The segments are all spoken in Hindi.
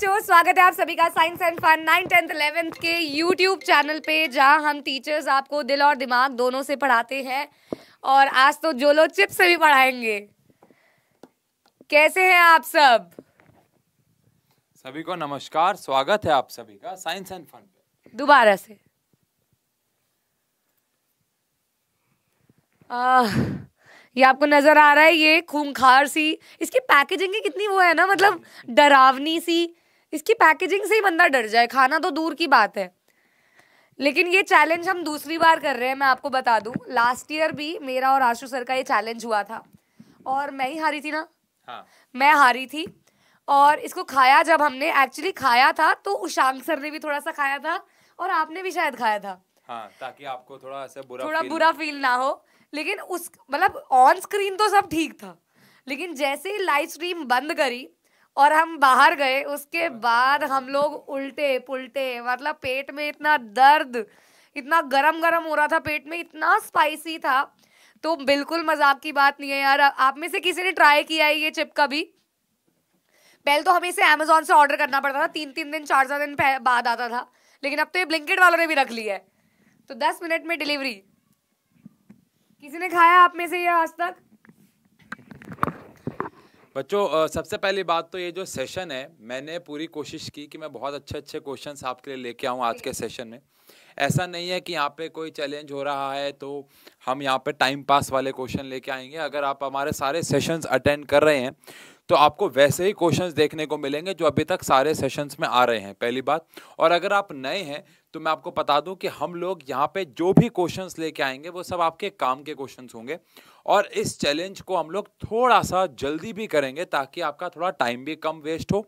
बच्चों स्वागत है आप सभी का science and fun nine tenth eleventh के यूट्यूब चैनल पे जहां हम टीचर्स आपको दिल और दिमाग दोनों से पढ़ाते हैं और आज तो जो लोग चिप से भी पढ़ाएंगे कैसे हैं आप सब सभी को नमस्कार स्वागत है आप सभी का साइंस एंड फन दोबारा से आ, ये आपको नजर आ रहा है ये खूंखार सी इसकी पैकेजिंग की कितनी वो है ना मतलब डरावनी सी इसकी पैकेजिंग से ही बंदा डर जाए खाना तो दूर की बात है लेकिन ये चैलेंज हम दूसरी बार कर रहे हैं मैं आपको बता दूं लास्ट ईयर भी मेरा और आशु सर का ये चैलेंज हुआ था और मैं ही हारी थी ना हाँ। मैं हारी थी और इसको खाया जब हमने एक्चुअली खाया था तो उशांग सर ने भी थोड़ा सा खाया था और आपने भी शायद खाया था हाँ, ताकि आपको थोड़ा ऐसा बुरा थोड़ा फील बुरा फील ना हो लेकिन उस मतलब ऑन स्क्रीन तो सब ठीक था लेकिन जैसे ही लाइव स्ट्रीम बंद करी और हम बाहर गए उसके हाँ, हाँ, बाद हाँ। हम लोग उल्टे पुलटे मतलब पेट में इतना दर्द इतना गरम गरम हो रहा था पेट में इतना स्पाइसी था तो बिल्कुल मजाक की बात नहीं है यार आप में से किसी ने ट्राई किया है ये चिप कभी पहले तो हमें इसे अमेजोन से ऑर्डर करना पड़ता था तीन तीन दिन चार चार दिन बाद आता था लेकिन अब तो ये ब्लिंकेट वालों ने भी रख लिया है तो दस मिनट में डिलीवरी किसी ने खाया आप में से यह आज तक बच्चों सबसे पहली बात तो ये जो सेशन है मैंने पूरी कोशिश की कि मैं बहुत अच्छे अच्छे क्वेश्चन आपके लिए लेके आऊँ आज के सेशन में ऐसा नहीं है कि यहाँ पे कोई चैलेंज हो रहा है तो हम यहाँ पे टाइम पास वाले क्वेश्चन लेके आएंगे अगर आप हमारे सारे सेशंस अटेंड कर रहे हैं तो आपको वैसे ही क्वेश्चंस देखने को मिलेंगे जो अभी तक सारे सेशंस में आ रहे हैं पहली बात और अगर आप नए हैं तो मैं आपको बता दूं कि हम लोग यहाँ पे जो भी क्वेश्चंस लेके आएंगे वो सब आपके काम के क्वेश्चंस होंगे और इस चैलेंज को हम लोग थोड़ा सा जल्दी भी करेंगे ताकि आपका थोड़ा टाइम भी कम वेस्ट हो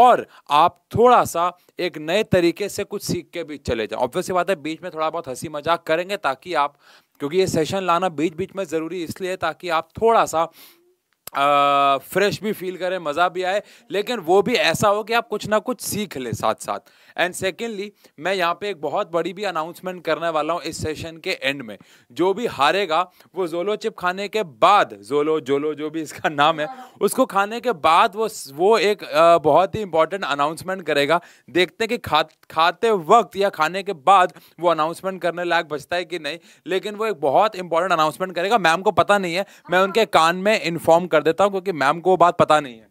और आप थोड़ा सा एक नए तरीके से कुछ सीख के भी चले जाओ ऑब्वियसली बात है बीच में थोड़ा बहुत हंसी मजाक करेंगे ताकि आप क्योंकि ये सेशन लाना बीच बीच में ज़रूरी इसलिए ताकि आप थोड़ा सा फ्रेश भी फील करें मज़ा भी आए लेकिन वो भी ऐसा हो कि आप कुछ ना कुछ सीख लें साथ साथ एंड सेकेंडली मैं यहाँ पे एक बहुत बड़ी भी अनाउंसमेंट करने वाला हूँ इस सेशन के एंड में जो भी हारेगा वो जोलो चिप खाने के बाद जोलो जोलो जो भी इसका नाम है हाँ। उसको खाने के बाद वो वो एक बहुत ही इंपॉर्टेंट अनाउंसमेंट करेगा देखते हैं कि खा खाते वक्त या खाने के बाद वो अनाउंसमेंट करने लायक बचता है कि नहीं लेकिन वो एक बहुत इंपॉर्टेंट अनाउंसमेंट करेगा मैम को पता नहीं है मैं हाँ। उनके कान में इन्फॉर्म कर कर देता हूँ क्योंकि मैम को बात पता नहीं है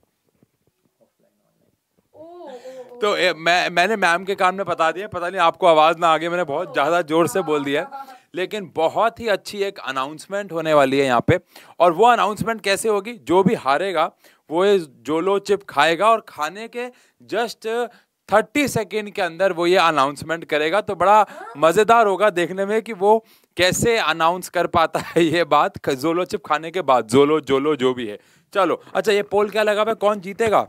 तो ए, मैं मैंने मैम के कान में बता दिया पता नहीं आपको आवाज़ ना आ गई मैंने बहुत ज़्यादा जोर से बोल दिया लेकिन बहुत ही अच्छी एक अनाउंसमेंट होने वाली है यहाँ पे और वो अनाउंसमेंट कैसे होगी जो भी हारेगा वो ये जोलो चिप खाएगा और खाने के जस्ट थर्टी सेकेंड के अंदर वो ये अनाउंसमेंट करेगा तो बड़ा हाँ। मज़ेदार होगा देखने में कि वो कैसे अनाउंस कर पाता है ये बात जोलो चिप खाने के बाद जोलो जोलो जो भी है चलो अच्छा ये पोल क्या लगा भाई कौन जीतेगा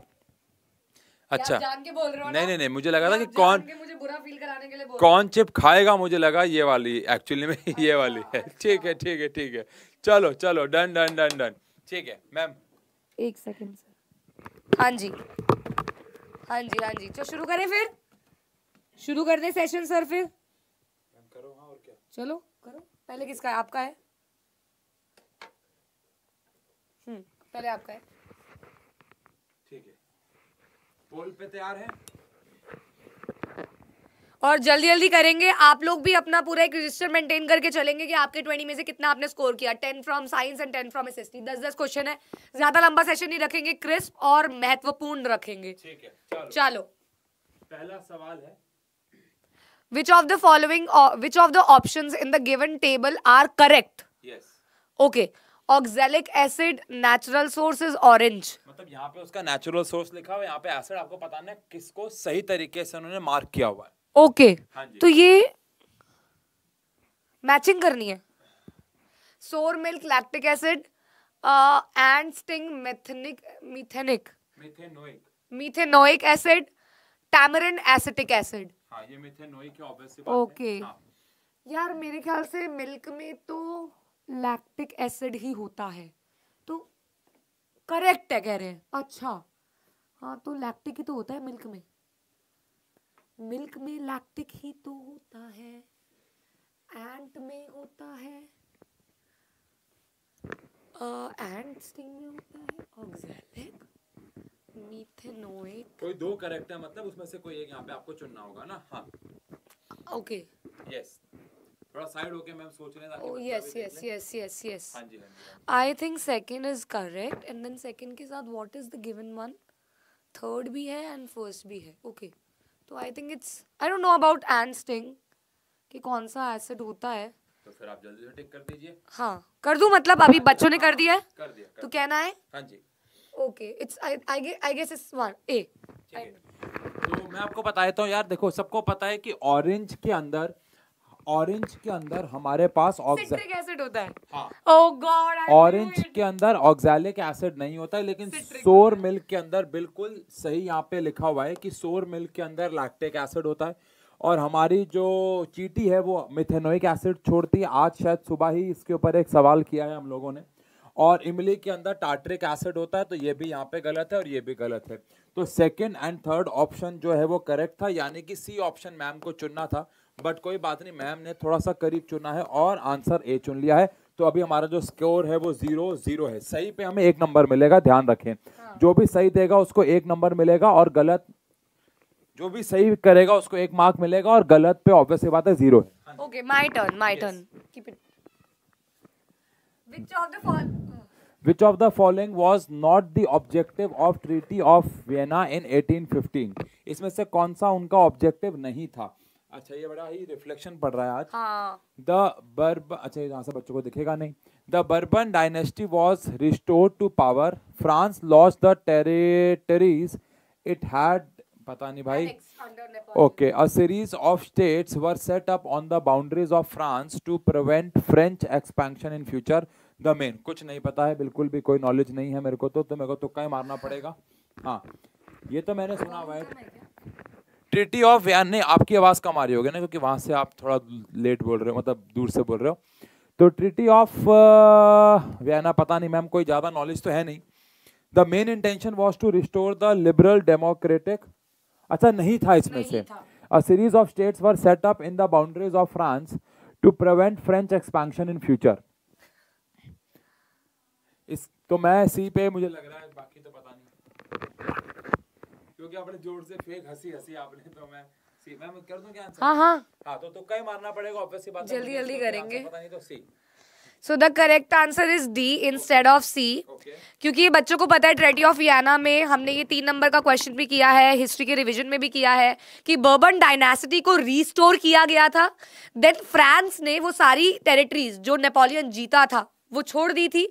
अच्छा जान के बोल रहे हो नहीं नहीं नहीं मुझे लगा था कि कौन मुझे बुरा फील कराने के लिए बोल कौन चिप खाएगा मुझे लगा ये वाली एक्चुअली में अच्छा। ये वाली है ठीक है ठीक है ठीक है चलो चलो डन डन डन डन ठीक है मैम एक सेकंड सर हाँ जी हाँ जी हाँ जी चलो शुरू करें फिर शुरू कर दे सेशन सर फिर करो हाँ और क्या चलो पहले किसका है आपका है हम्म पहले आपका है ठीक है पोल पे तैयार है और जल्दी जल्दी करेंगे आप लोग भी अपना पूरा एक रजिस्टर मेंटेन करके चलेंगे कि आपके ट्वेंटी में से कितना आपने स्कोर किया ten from science and ten from एस दस दस क्वेश्चन है ज्यादा लंबा सेशन नहीं रखेंगे क्रिस्प और महत्वपूर्ण रखेंगे ठीक है चलो, चलो। पहला सवाल है which of the following uh, which of the options in the given table are correct yes okay oxalic acid natural source is orange मतलब यहाँ पे उसका नेचुरल सोर्स लिखा हुआ यहाँ पे एसिड आपको पता नहीं किसको सही तरीके से उन्होंने मार्क किया हुआ है ओके okay. हाँ तो ये मैचिंग करनी है sour milk lactic acid and sting methanic methanic methanoic methanoic acid tamarind acetic acid okay यार मेरे ख्याल से मिल्क में तो लैक्टिक एसिड ही होता है तो करेक्ट है कह रहे हैं अच्छा हाँ तो लैक्टिक ही तो होता है मिल्क में मिल्क में लैक्टिक ही तो होता है एंट में होता है एंट स्टिंग में होता है ऑक्सैलिक मिथेनोइक कोई दो करेक्ट है मतलब उसमें से कोई एक यहाँ पे आपको चुनना होगा ना हाँ ओके यस थोड़ा साइड होके मैम सोच रहे हैं oh yes yes yes yes yes हाँ जी हाँ जी I think second is correct and then second के साथ what is the given one third भी है एंड फर्स्ट भी है ओके तो I think it's I don't know about and sting कि कौन सा एसिड होता है तो फिर आप जल्दी से टिक कर दीजिए हाँ कर दूं मतलब अभी बच्चों ने कर दिया है कर दिया कर तो कहना है हाँ जी okay it's I I guess it's one A तो मैं आपको बता देता हूँ यार देखो सबको पता है कि ऑरेंज के अंदर ऑरेंज के अंदर हमारे पास ऑक्सिट्रिक एसिड होता है ओह गॉड ऑरेंज के अंदर ऑक्सैलिक एसिड नहीं होता है लेकिन सोर मिल्क के अंदर बिल्कुल सही यहाँ पे लिखा हुआ है कि सोर मिल्क के अंदर लैक्टिक एसिड होता है और हमारी जो चीटी है वो मिथेनोइक एसिड छोड़ती है आज शायद सुबह ही इसके ऊपर एक सवाल किया है हम लोगों ने और इमली के अंदर टार्ट्रिक एसिड होता है तो ये भी यहाँ पे गलत है और ये भी गलत है तो सेकेंड एंड थर्ड ऑप्शन जो है वो करेक्ट था यानी कि सी ऑप्शन मैम को चुनना था बट कोई बात नहीं मैम ने थोड़ा सा करीब चुना है और आंसर ए चुन लिया है तो अभी हमारा जो स्कोर है वो जीरो जीरो है सही पे हमें एक नंबर मिलेगा ध्यान रखें हाँ। जो भी सही देगा उसको एक नंबर मिलेगा और गलत जो भी सही करेगा उसको एक मार्क मिलेगा और गलत पे ऑब्वियस बात है जीरो है okay my turn my turn keep it Mm. Which of the following? was not the objective of Treaty of Vienna in 1815? इसमें से कौन सा उनका ऑब्जेक्टिव नहीं था अच्छा ये बड़ा ही रिफ्लेक्शन पड़ रहा है आज द हाँ। बर्ब अच्छा यहाँ से बच्चों को दिखेगा नहीं the Bourbon dynasty was restore to power France loss the territories it had पता नहीं भाई okay a series of states were set up on the boundaries of France to prevent French expansion in future the main कुछ नहीं पता है बिल्कुल भी कोई नॉलेज नहीं है मेरे को तो, तो मेरे को तुक्का ही मारना पड़ेगा हाँ ये तो मैंने सुना हुआ है ट्रिटी ऑफ ने आपकी आवाज़ कम आ रही होगी ना क्योंकि वहाँ से आप थोड़ा लेट बोल रहे हो मतलब दूर से बोल रहे हो तो ट्रिटी ऑफ वियना पता नहीं मैम कोई ज़्यादा नॉलेज तो है नहीं the main intention was to restore the liberal democratic अच्छा नहीं था इसमें से a series of states were set up in the boundaries of France to prevent French expansion in future इस तो मैं सी पे मुझे लग रहा है बाकी तो पता नहीं क्योंकि आपने जोर से फेक हंसी हंसी आपने तो मैं सी मैं कर दूं क्या आंसर हां हां हां तो तुक्का तो ही मारना पड़ेगा ऑब्वियस सी बात जल्दी जल्दी करेंगे पता नहीं तो C so the correct answer is D instead of C क्योंकि बच्चों को पता है ट्रेटी ऑफ याना में हमने ये तीन नंबर का क्वेश्चन भी किया है हिस्ट्री के रिवीजन में भी किया है कि बर्बन डायनेसिटी को रीस्टोर किया गया था देन फ्रांस ने वो सारी टेरिटरीज जो नेपोलियन जीता था वो छोड़ दी थी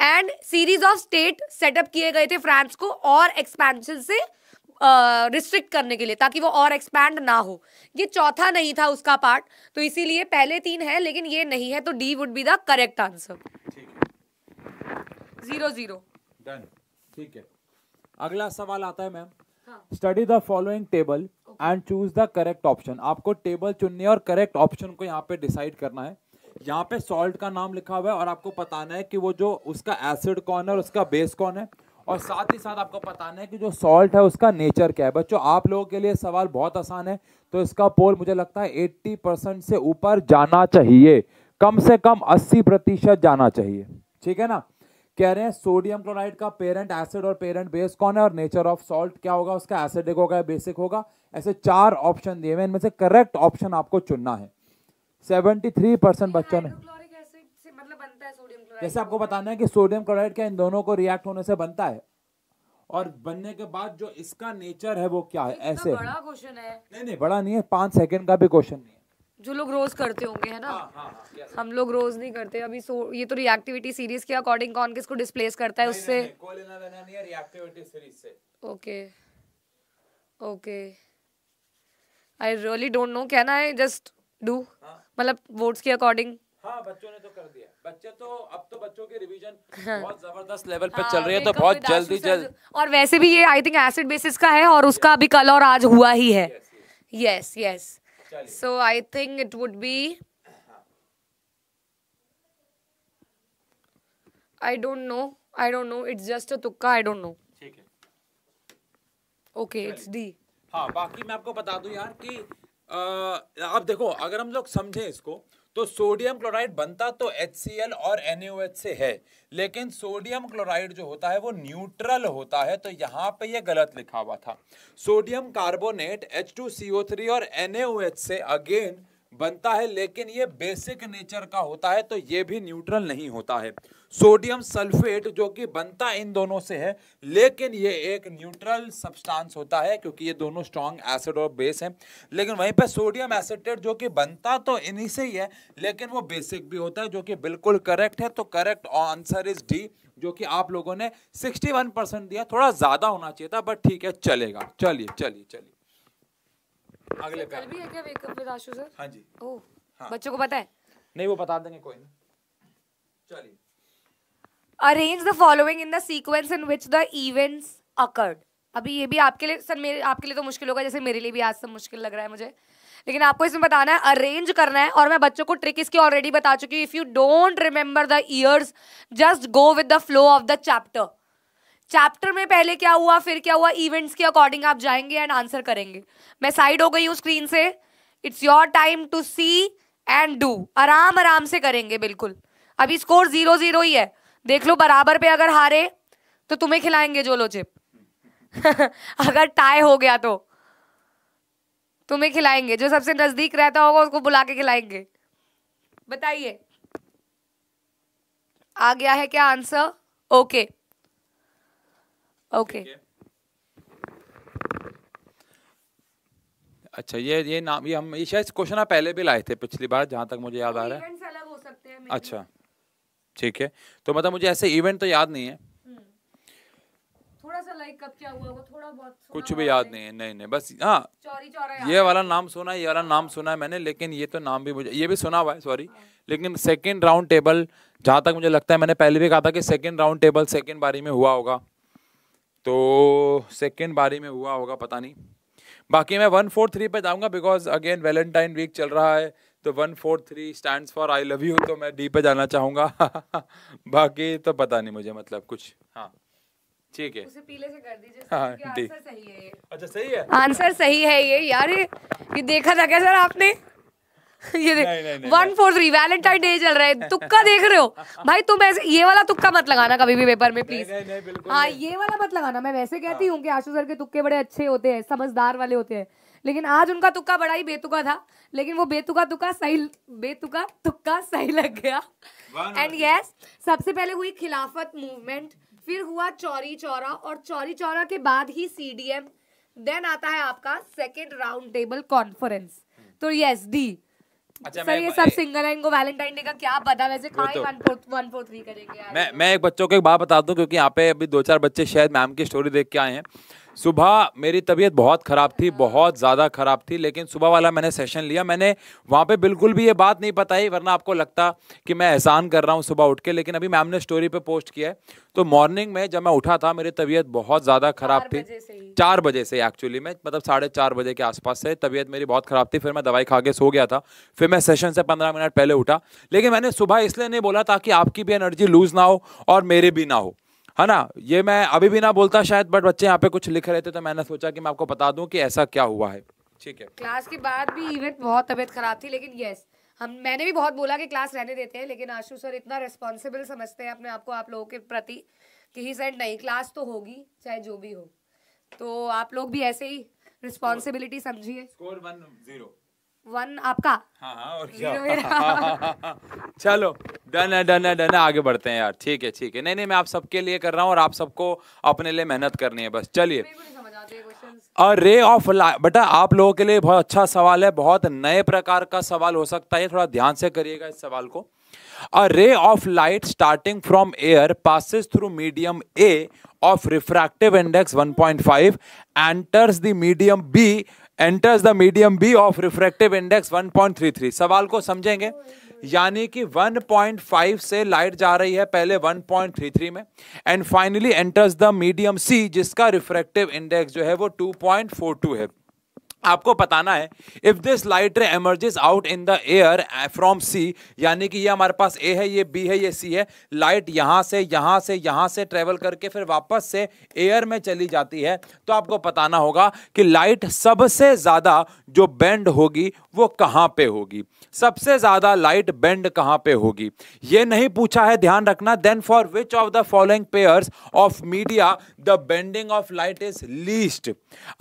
and series of state setup किए गए थे फ्रांस को और एक्सपेंशन से रिस्ट्रिक्ट करने के लिए ताकि वो और एक्सपैंड ना हो ये चौथा नहीं था उसका पार्ट तो इसीलिए पहले तीन है लेकिन ये नहीं है तो D would be the correct answer zero zero ठीक है अगला सवाल आता है ma'am study the following table and choose the correct option आपको टेबल चुनने और करेक्ट ऑप्शन को यहाँ पे डिसाइड करना है यहाँ पे सॉल्ट का नाम लिखा हुआ है और आपको बताना है कि वो जो उसका एसिड कौन है और उसका बेस कौन है और साथ ही साथ आपको बताना है कि जो सॉल्ट है उसका नेचर क्या है बच्चों आप लोगों के लिए सवाल बहुत आसान है तो इसका पोल मुझे लगता है एट्टी परसेंट से ऊपर जाना चाहिए कम से कम अस्सी प्रतिशत जाना चाहिए ठीक है ना कह रहे हैं सोडियम क्लोराइड का पेरेंट एसिड और पेरेंट बेस कौन है और नेचर ऑफ सॉल्ट क्या होगा उसका एसिडिक होगा या बेसिक होगा ऐसे चार ऑप्शन दिए हुए इनमें से करेक्ट ऑप्शन आपको चुनना है सेवेंटी थ्री परसेंट बच्चों ने जैसे आपको बताना है कि सोडियम क्लोराइड क्या इन दोनों को रिएक्ट होने से बनता है और बनने के बाद जो इसका नेचर है वो क्या है ऐसे बड़ा क्वेश्चन है नहीं नहीं बड़ा नहीं है पांच सेकंड का भी क्वेश्चन नहीं है जो लोग रोज करते होंगे है ना हाँ, हाँ, हाँ हम लोग रोज नहीं करते अभी सो ये तो रिएक्टिविटी सीरीज के अकॉर्डिंग कौन किसको डिस्प्लेस करता है उससे okay okay I really don't know can I just do मतलब वोट्स के अकॉर्डिंग हाँ बच्चों ने तो कर दिया बच्चे तो अब तो बच्चों के रिवीजन हाँ। बहुत जबरदस्त लेवल पे हाँ, चल रही है तो बहुत जल्दी जल्द और वैसे भी ये आई थिंक एसिड बेसिस का है और उसका आज हुआ ही है yes yes so I think it would be I don't know I don't know it's just a तुक्का I don't know okay it's D हाँ बाकी मैं आपको बता दूं यार कि आप देखो अगर हम लोग समझे इसको तो सोडियम क्लोराइड बनता तो एच और एन से है लेकिन सोडियम क्लोराइड जो होता है वो न्यूट्रल होता है तो यहाँ पे ये गलत लिखा हुआ था सोडियम कार्बोनेट एच और एन से अगेन बनता है लेकिन ये बेसिक नेचर का होता है तो ये भी न्यूट्रल नहीं होता है सोडियम सल्फेट जो कि बनता इन दोनों से है लेकिन ये एक न्यूट्रल सब्सटेंस होता है क्योंकि ये दोनों स्ट्रॉन्ग एसिड और बेस हैं लेकिन वहीं पर सोडियम एसिटेट जो कि बनता तो इन्हीं से ही है लेकिन वो बेसिक भी होता है जो कि बिल्कुल करेक्ट है तो करेक्ट आंसर इज डी जो कि आप लोगों ने 61 परसेंट दिया थोड़ा ज़्यादा होना चाहिए था बट ठीक है चलेगा चलिए चलिए चलिए अगले कल भी है क्या मेकअप विद आशु सर हाँ जी ओ हाँ। बच्चों को पता है नहीं वो बता देंगे कोई ना चलिए arrange the following in the sequence in which the events occurred अभी ये भी आपके लिए सर मेरे आपके लिए तो मुश्किल होगा जैसे मेरे लिए भी आज सब मुश्किल लग रहा है मुझे लेकिन आपको इसमें बताना है अरेंज करना है और मैं बच्चों को ट्रिक इसकी ऑलरेडी बता चुकी हूँ if you don't remember the years just go with the flow of the chapter chapter में पहले क्या हुआ फिर क्या हुआ इवेंट्स के अकॉर्डिंग आप जाएंगे एंड आंसर करेंगे मैं साइड हो गई हूँ स्क्रीन से it's your time to see and do आराम आराम से करेंगे बिल्कुल अभी स्कोर जीरो जीरो ही है देख लो बराबर पे अगर हारे तो तुम्हें खिलाएंगे जो लो चिप अगर टाई हो गया तो तुम्हें खिलाएंगे जो सबसे नजदीक रहता होगा उसको बुला के खिलाएंगे बताइए आ गया है क्या आंसर ओके okay. ओके अच्छा ये ये नाम ये हम ये शायद क्वेश्चन ना पहले भी लाए थे पिछली बार जहाँ तक मुझे याद आ रहा है अलग हो सकते हैं अच्छा ठीक है तो मतलब मुझे ऐसे इवेंट तो याद नहीं है हम्म। थोड़ा सा लाइक कब क्या हुआ वो थोड़ा बहुत कुछ भी याद नहीं है नहीं नहीं बस हाँ ये वाला नाम सुना है ये वाला नाम सुना है मैंने लेकिन ये तो नाम भी मुझे ये भी सुना हुआ है सॉरी हाँ। लेकिन सेकेंड राउंड टेबल जहाँ तक मुझे लगता है मैंने पहले भी कहा था कि सेकेंड राउंड टेबल सेकेंड बारी में हुआ होगा तो सेकेंड बारी में हुआ होगा पता नहीं बाकी मैं वन फोर थ्री पर जाऊँगा बिकॉज अगेन वैलेंटाइन वीक चल रहा है तो one four three stand for I love you तो मैं डी पे जाना चाहूँगा बाकी तो पता नहीं मुझे मतलब कुछ हाँ ठीक है उसे पीले से कर दीजिए हाँ आंसर सही है अच्छा सही है आंसर सही है ये यार ये देखा था क्या सर आपने ये देख one four three Valentine day चल रहा है तुक्का देख रहे हो भाई तुम ऐसे ये वाला तुक्का मत लगाना कभी भी पेपर में प्लीज हाँ ये वाला मत लगाना मैं वैसे कहती हाँ। हूँ कि आशु सर के तुक्के बड़े अच्छे होते हैं समझदार वाले होते हैं लेकिन आज उनका तुक्का बड़ा ही बेतुका था लेकिन वो बेतुका तुक्का सही बेतुका तुक्का सही लग गया एंड यस सबसे पहले हुई खिलाफत मूवमेंट फिर हुआ चौरी चौरा और चौरी चौरा के बाद ही सीडीएम देन आता है आपका सेकेंड राउंड टेबल कॉन्फ्रेंस तो यस डी अच्छा सर ये सब सिंगल है इनको वैलेंटाइन डे का क्या पता वैसे कहाँ तो, वन फोर थ्री करेंगे मैं मैं एक बच्चों को एक बात बता दूं क्योंकि यहाँ पे अभी दो चार बच्चे शायद मैम की स्टोरी देख के आए हैं सुबह मेरी तबीयत बहुत ख़राब थी बहुत ज़्यादा ख़राब थी लेकिन सुबह वाला मैंने सेशन लिया मैंने वहाँ पे बिल्कुल भी ये बात नहीं बताई वरना आपको लगता कि मैं एहसान कर रहा हूँ सुबह उठ के लेकिन अभी मैम ने स्टोरी पे पोस्ट किया है तो मॉर्निंग में जब मैं उठा था मेरी तबीयत बहुत ज़्यादा ख़राब थी चार बजे से एक्चुअली मैं मतलब साढ़े चार बजे के आसपास से तबीयत मेरी बहुत ख़राब थी फिर मैं दवाई खा के सो गया था फिर मैं सेशन से पंद्रह मिनट पहले उठा लेकिन मैंने सुबह इसलिए नहीं बोला ताकि आपकी भी एनर्जी लूज़ ना हो और मेरी भी ना हो है हाँ ना ये मैं अभी भी ना बोलता शायद बट बच्चे यहाँ पे कुछ लिख रहे थे तो मैंने सोचा कि मैं आपको बता दूं कि ऐसा क्या हुआ है ठीक है क्लास के बाद भी इवेंट बहुत तबियत खराब थी लेकिन यस हम मैंने भी बहुत बोला कि क्लास रहने देते हैं लेकिन आशु सर इतना रिस्पॉन्सिबल समझते हैं अपने आप को आप लोगों के प्रति कि ही सेड नहीं क्लास तो होगी चाहे जो भी हो तो आप लोग भी ऐसे ही रिस्पॉन्सिबिलिटी समझिए स्कोर वन जीरो वन आपका हाँ, हाँ, और क्या चलो डन है डन है डन है आगे बढ़ते हैं यार ठीक है ठीक है नहीं नहीं मैं आप सबके लिए कर रहा हूँ और आप सबको अपने लिए मेहनत करनी है बस चलिए रे ऑफ लाइट बेटा आप लोगों के लिए बहुत अच्छा सवाल है बहुत नए प्रकार का सवाल हो सकता है थोड़ा ध्यान से करिएगा इस सवाल को a ray of light starting from air passes through medium A of refractive index 1.5 enters the medium B enters the medium B of refractive index 1.33 सवाल को समझेंगे यानी कि 1.5 से लाइट जा रही है पहले 1.33 में and finally enters the medium C जिसका रिफ्रैक्टिव इंडेक्स जो है वो 2.42 है आपको बताना है if this light ray emerges out in the air from C यानी कि ये हमारे पास ए है ये बी है ये सी है लाइट यहां से यहां से यहां से ट्रेवल करके फिर वापस से एयर में चली जाती है तो आपको बताना होगा कि लाइट सबसे ज़्यादा जो बेंड होगी वो कहाँ पे होगी सबसे ज़्यादा लाइट बेंड कहाँ पे होगी ये नहीं पूछा है ध्यान रखना then for which of the following pairs of media the bending of light is least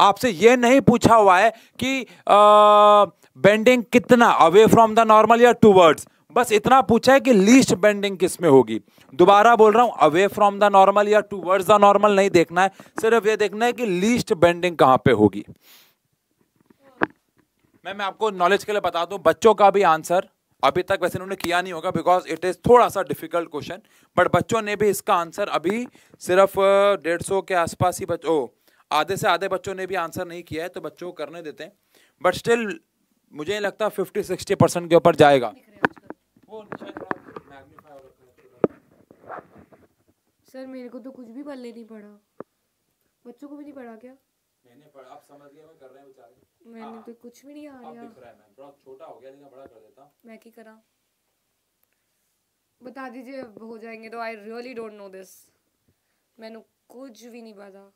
आपसे ये नहीं पूछा हुआ है है कि बेंडिंग कितना अवे फ्रॉम द नॉर्मल या टूवर्ड्स बस इतना पूछा है कि लीस्ट बेंडिंग किस में होगी दोबारा बोल रहा हूँ अवे फ्रॉम द नॉर्मल या टूवर्ड्स द नॉर्मल नहीं देखना है सिर्फ ये देखना है कि लीस्ट बेंडिंग कहाँ पे होगी मैं मैं आपको नॉलेज के लिए बता दूं बच्चों का भी आंसर अभी तक वैसे उन्होंने किया नहीं होगा बिकॉज इट इज़ थोड़ा सा डिफिकल्ट क्वेश्चन बट बच्चों ने भी इसका आंसर अभी सिर्फ डेढ़ सौ के आसपास ही बच्चों आधे से आधे बच्चों ने भी आंसर नहीं किया है तो बच्चों को करने देते हैं बट स्टिल मुझे नहीं लगता फिफ्टी सिक्सटी परसेंट के ऊपर जाएगा सर मेरे को तो कुछ भी पल्ले नहीं पड़ा बच्चों को भी नहीं पढ़ा क्या मैंने पढ़ा आप समझ गए मैं कर रहे हैं बेचारे मैंने हाँ। तो कुछ भी नहीं आ रहा दिख रहा है मैम थोड़ा छोटा हो गया लेकिन बड़ा कर देता मैं की करा बता दीजिए हो जाएंगे तो I really don't know this मैंने कुछ भी नहीं पता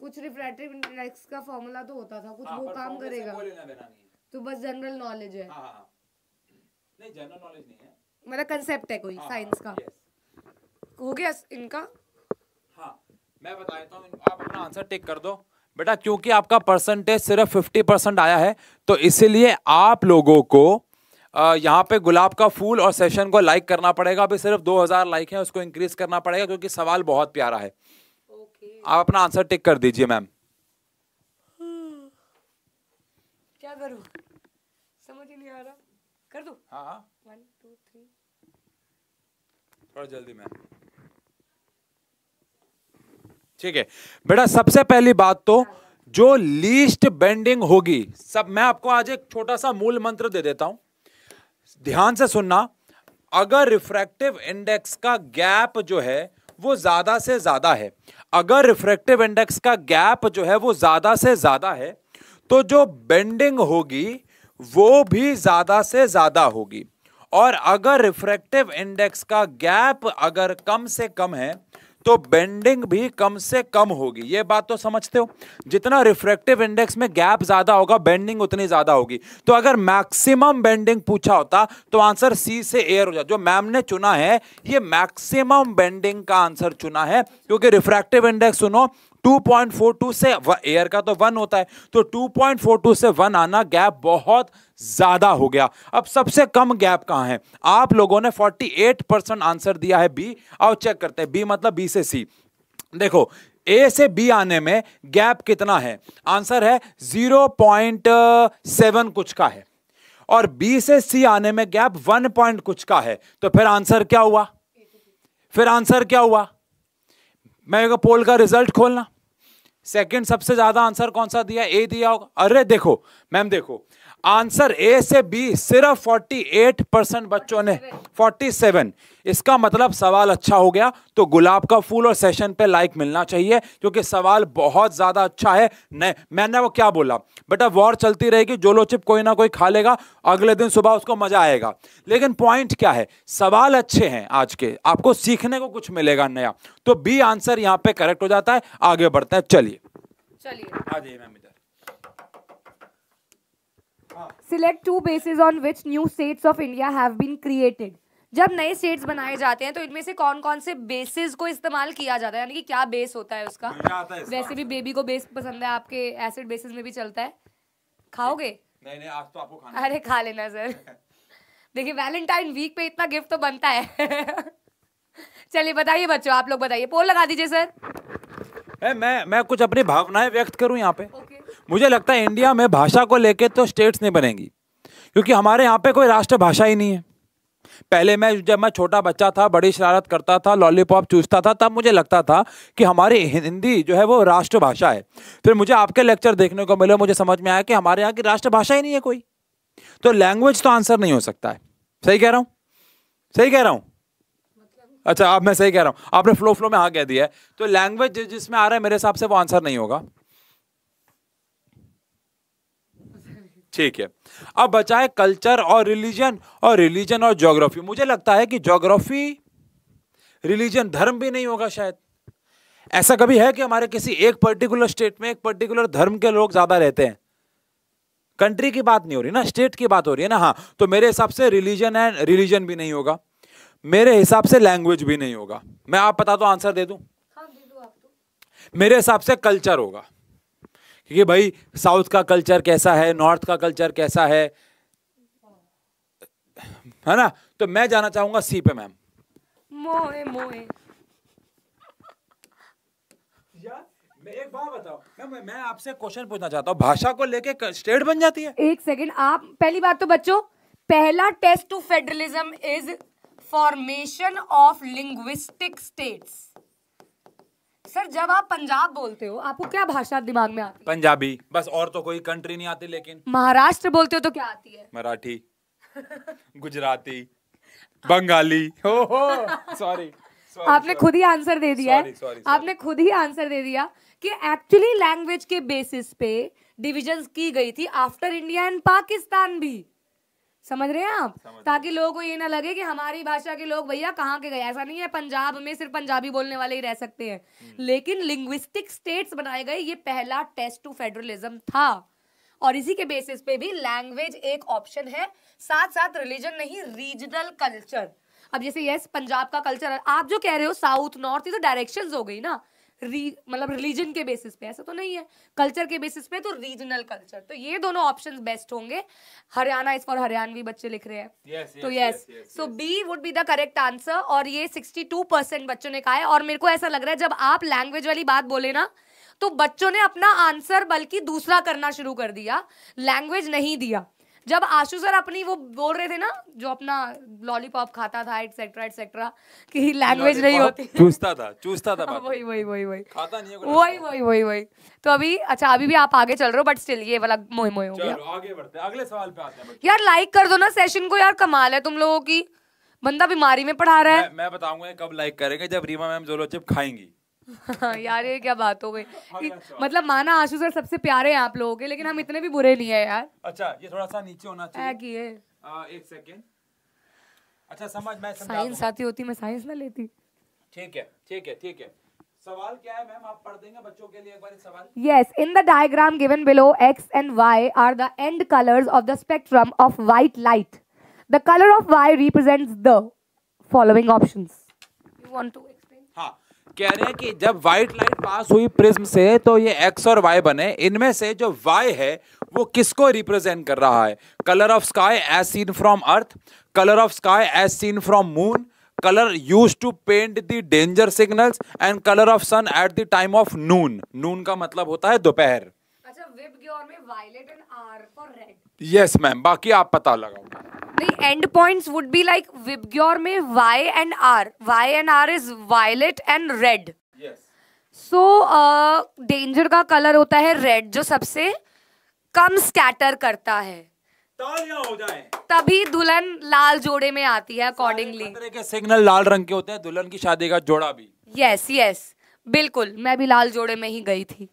कुछ रिफ्रैक्टिव इंडेक्स का फॉर्मूला तो होता था कुछ हाँ, वो काम करेगा तो बस जनरल नॉलेज है हाँ, हाँ, हाँ। मतलब कंसेप्ट है कोई साइंस हाँ, का हो गया इनका मैं बता देता हूँ आप अपना आंसर टिक कर दो बेटा क्योंकि आपका परसेंटेज सिर्फ फिफ्टी परसेंट आया है तो इसीलिए आप लोगों को यहाँ पे गुलाब का फूल और सेशन को लाइक करना पड़ेगा अभी सिर्फ 2000 लाइक हैं उसको इंक्रीज करना पड़ेगा क्योंकि सवाल बहुत प्यारा है आप अपना आंसर टिक कर दीजिए मैम क्या करूं समझ नहीं आ रहा कर दो हाँ हाँ थोड़ा जल्दी मैम ठीक है बेटा सबसे पहली बात तो जो लीस्ट बेंडिंग होगी सब मैं आपको आज एक छोटा सा मूल मंत्र दे देता हूं ध्यान से सुनना अगर रिफ्रैक्टिव इंडेक्स का गैप जो है वो ज्यादा से ज्यादा है अगर रिफ्रैक्टिव इंडेक्स का गैप जो है वो ज़्यादा से ज़्यादा है तो जो बेंडिंग होगी वो भी ज़्यादा से ज़्यादा होगी और अगर रिफ्रैक्टिव इंडेक्स का गैप अगर कम से कम है तो बेंडिंग भी कम से कम होगी ये बात तो समझते हो जितना रिफ्रेक्टिव इंडेक्स में गैप ज़्यादा होगा बेंडिंग उतनी ज़्यादा होगी तो अगर मैक्सिमम बेंडिंग पूछा होता तो आंसर सी से एयर हो जाता जो मैम ने चुना है ये मैक्सिमम बेंडिंग का आंसर चुना है क्योंकि रिफ्रैक्टिव इंडेक्स सुनो 2.42 से एयर का तो वन होता है तो 2.42 से वन आना गैप बहुत ज़्यादा हो गया अब सबसे कम गैप कहाँ है आप लोगों ने 48 परसेंट आंसर दिया है बी और चेक करते हैं बी मतलब बी से सी देखो ए से बी आने में गैप कितना है आंसर है 0.7 कुछ का है और बी से सी आने में गैप वन पॉइंट कुछ का है तो फिर आंसर क्या हुआ फिर आंसर क्या हुआ मैं पोल का रिजल्ट खोलना सेकंड सबसे ज्यादा आंसर कौन सा दिया ए दिया होगा अरे देखो मैम देखो आंसर ए से बी सिर्फ 48 परसेंट बच्चों ने 47 इसका मतलब सवाल अच्छा हो गया तो गुलाब का फूल और सेशन पे लाइक मिलना चाहिए क्योंकि सवाल बहुत ज़्यादा अच्छा है नहीं मैंने वो क्या बोला बेटा वॉर चलती रहेगी जोलो चिप कोई ना कोई खा लेगा अगले दिन सुबह उसको मजा आएगा लेकिन पॉइंट क्या है सवाल अच्छे हैं आज के आपको सीखने को कुछ मिलेगा नया तो बी आंसर यहाँ पे करेक्ट हो जाता है आगे बढ़ता है चलिए चलिए आ जाइए मैम इधर Select two bases on which new states of India have been created. जब नए सेट्स बनाए जाते हैं तो इनमें से कौन कौन से बेसिस को इस्तेमाल किया जाता है यानी कि क्या बेस होता है उसका वैसे भी बेबी को बेस पसंद है आपके एसिड बेसिस में भी चलता है खाओगे नहीं नहीं आज तो आपको खाना अरे खा लेना सर देखिए वैलेंटाइन वीक पे इतना गिफ्ट तो बनता है चलिए बताइए बच्चों आप लोग बताइए पोल लगा दीजिए सर ए, मैं मैं कुछ अपनी भावनाएं व्यक्त करूं यहाँ पे okay. मुझे लगता है इंडिया में भाषा को लेके तो स्टेट्स नहीं बनेंगी क्योंकि हमारे यहाँ पे कोई राष्ट्रभाषा ही नहीं है पहले मैं जब मैं छोटा बच्चा था बड़ी शरारत करता था लॉलीपॉप चूसता था तब मुझे लगता था कि हमारी हिंदी जो है वो राष्ट्रभाषा है फिर मुझे आपके लेक्चर देखने को मिले मुझे समझ में आया कि हमारे यहाँ की राष्ट्रभाषा ही नहीं है कोई तो लैंग्वेज तो आंसर नहीं हो सकता है सही कह रहा हूँ सही कह रहा हूँ अच्छा अब मैं सही कह रहा हूँ आपने फ्लो फ्लो में हाँ कह दिया है तो लैंग्वेज जिसमें आ रहा है मेरे हिसाब से वो आंसर नहीं होगा ठीक है अब बचा है कल्चर और रिलीजन और रिलीजन और ज्योग्राफी मुझे लगता है कि ज्योग्राफी रिलीजन धर्म भी नहीं होगा शायद ऐसा कभी है कि हमारे किसी एक पर्टिकुलर स्टेट में एक पर्टिकुलर धर्म के लोग ज़्यादा रहते हैं कंट्री की बात नहीं हो रही ना स्टेट की बात हो रही है ना हाँ तो मेरे हिसाब से रिलीजन एंड रिलीजन भी नहीं होगा मेरे हिसाब से लैंग्वेज भी नहीं होगा मैं आप बता दो आंसर दे दू हाँ, तो। मेरे हिसाब से कल्चर होगा क्योंकि भाई साउथ का कल्चर कैसा है नॉर्थ का कल्चर कैसा है है ना तो मैं जाना चाहूंगा सी पे मैम मोए मोए एक बात बताओ मैं मैं आपसे क्वेश्चन पूछना चाहता हूँ भाषा को लेके स्टेट बन जाती है एक सेकंड आप पहली बात तो बच्चों पहला test to federalism is formation of linguistic states sir जब आप पंजाब बोलते हो आपको क्या भाषा दिमाग में आती है पंजाबी बस और तो कोई कंट्री नहीं आती लेकिन महाराष्ट्र बोलते हो तो क्या आती है मराठी गुजराती बंगाली हो हो सॉरी आपने खुद ही आंसर दे दिया sorry, sorry, sorry. आपने खुद ही आंसर दे दिया कि एक्चुअली लैंग्वेज के बेसिस पे डिविजन की गई थी आफ्टर इंडिया एंड पाकिस्तान भी समझ रहे हैं आप ताकि लोगों को ये ना लगे कि हमारी भाषा के लोग भैया कहाँ के गए ऐसा नहीं है पंजाब में सिर्फ पंजाबी बोलने वाले ही रह सकते हैं हम्म। लेकिन लिंग्विस्टिक स्टेट्स बनाए गए ये पहला टेस्ट टू फेडरलिज्म था और इसी के बेसिस पे भी लैंग्वेज एक ऑप्शन है साथ साथ रिलीजन नहीं रीजनल कल्चर अब जैसे यस पंजाब का कल्चर आप जो कह रहे हो साउथ नॉर्थ ये तो डायरेक्शन हो गई ना मतलब रिलीजन के बेसिस पे ऐसा तो नहीं है कल्चर के बेसिस पे तो रीजनल कल्चर तो ये दोनों ऑप्शंस बेस्ट होंगे हरियाणा इज फॉर हरियाणवी बच्चे लिख रहे हैं yes, तो yes so B would be the correct answer और ये सिक्सटी टू परसेंट बच्चों ने कहा है और मेरे को ऐसा लग रहा है जब आप लैंग्वेज वाली बात बोले ना तो बच्चों ने अपना आंसर बल्कि दूसरा करना शुरू कर दिया लैंग्वेज नहीं दिया जब आशु सर अपनी वो बोल रहे थे ना जो अपना लॉलीपॉप खाता था एटसेट्रा एटसेट्रा की लैंग्वेज नहीं होती चूसता था चूसता था वही वही वही वही नहीं वही वही वही वही तो अभी अच्छा अभी भी आप आगे चल रहे हो बट स्टिल ये वाला मोह मोह हो गया आगे बढ़ते अगले सवाल पे आते हैं यार लाइक कर दो ना सेशन को यार कमाल है तुम लोगों की बंदा बीमारी में पढ़ा रहा है मैं, मैं बताऊंगा कब लाइक करेंगे जब रीमा मैम जोलो चिप खाएंगी हाँ, यार ये क्या बात हो गई हाँ, मतलब माना आशु सर सबसे प्यारे हैं आप लोगों के लेकिन हम इतने भी बुरे नहीं है यार अच्छा ये थोड़ा सा नीचे होना चाहिए एक सेकेंड अच्छा समझ मैं साइंस आती होती मैं साइंस ना लेती ठीक है ठीक है ठीक है सवाल क्या है मैम आप पढ़ देंगे बच्चों के लिए एक बार सवाल yes in the diagram given below X and Y are the end colours of the spectrum of white light the colour of Y represents the following options you want to कह रहे हैं कि जब वाइट लाइट पास हुई प्रिज्म से तो ये एक्स और वाई बने इनमें से जो वाई है वो किसको रिप्रेजेंट कर रहा है colour of sky as seen from earth colour of sky as seen from moon colour use to paint the danger signals and colour of sun at the time of noon noon का मतलब होता है दोपहर अच्छा विप में violet and R for red yes ma'am बाकी आप पता लगाओ the end points would be like Vibgyor mein Y and R. Y and R is violet and red. Yes. So uh, danger का color होता है red जो सबसे कम scatter करता है. तभी दुल्हन लाल जोड़े में आती है अकॉर्डिंगली सिग्नल लाल रंग के होते हैं दुल्हन की शादी का जोड़ा भी यस यस बिल्कुल मैं भी लाल जोड़े में ही गई थी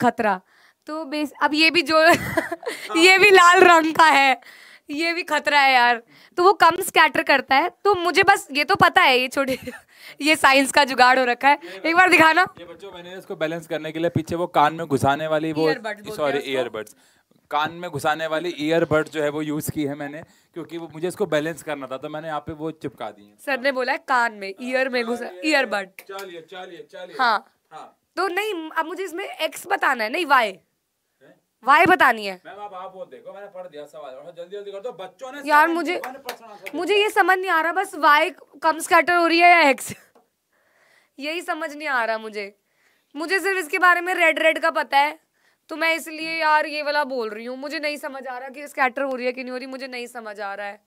खतरा तो बेस अब ये भी जो हाँ। ये भी लाल रंग का है ये भी खतरा है यार तो वो कम स्कैटर करता है तो मुझे बस ये तो पता है ये छोटे ये साइंस का जुगाड़ हो रखा है एक बार दिखाना ये बच्चों मैंने इसको बैलेंस करने के लिए पीछे वो कान में घुसाने वाली वो सॉरी ईयरबड्स कान में घुसाने वाली ईयरबड जो है वो यूज की है मैंने क्योंकि वो मुझे इसको बैलेंस करना था तो मैंने यहाँ पे वो चिपका दी सर ने बोला है कान में ईयर में घुसा ईयरबड चलिए चलिए चलिए हाँ।, हाँ तो नहीं अब मुझे इसमें एक्स बताना है नहीं वाई वाई बतानी है यार मुझे मुझे ये समझ नहीं आ रहा बस वाई कम स्कैटर हो रही है या एक्स यही समझ नहीं आ रहा मुझे मुझे सिर्फ इसके बारे में रेड रेड का पता है तो मैं इसलिए यार ये वाला बोल रही हूँ मुझे नहीं समझ आ रहा कि स्कैटर हो रही है कि नहीं हो रही मुझे नहीं समझ आ रहा है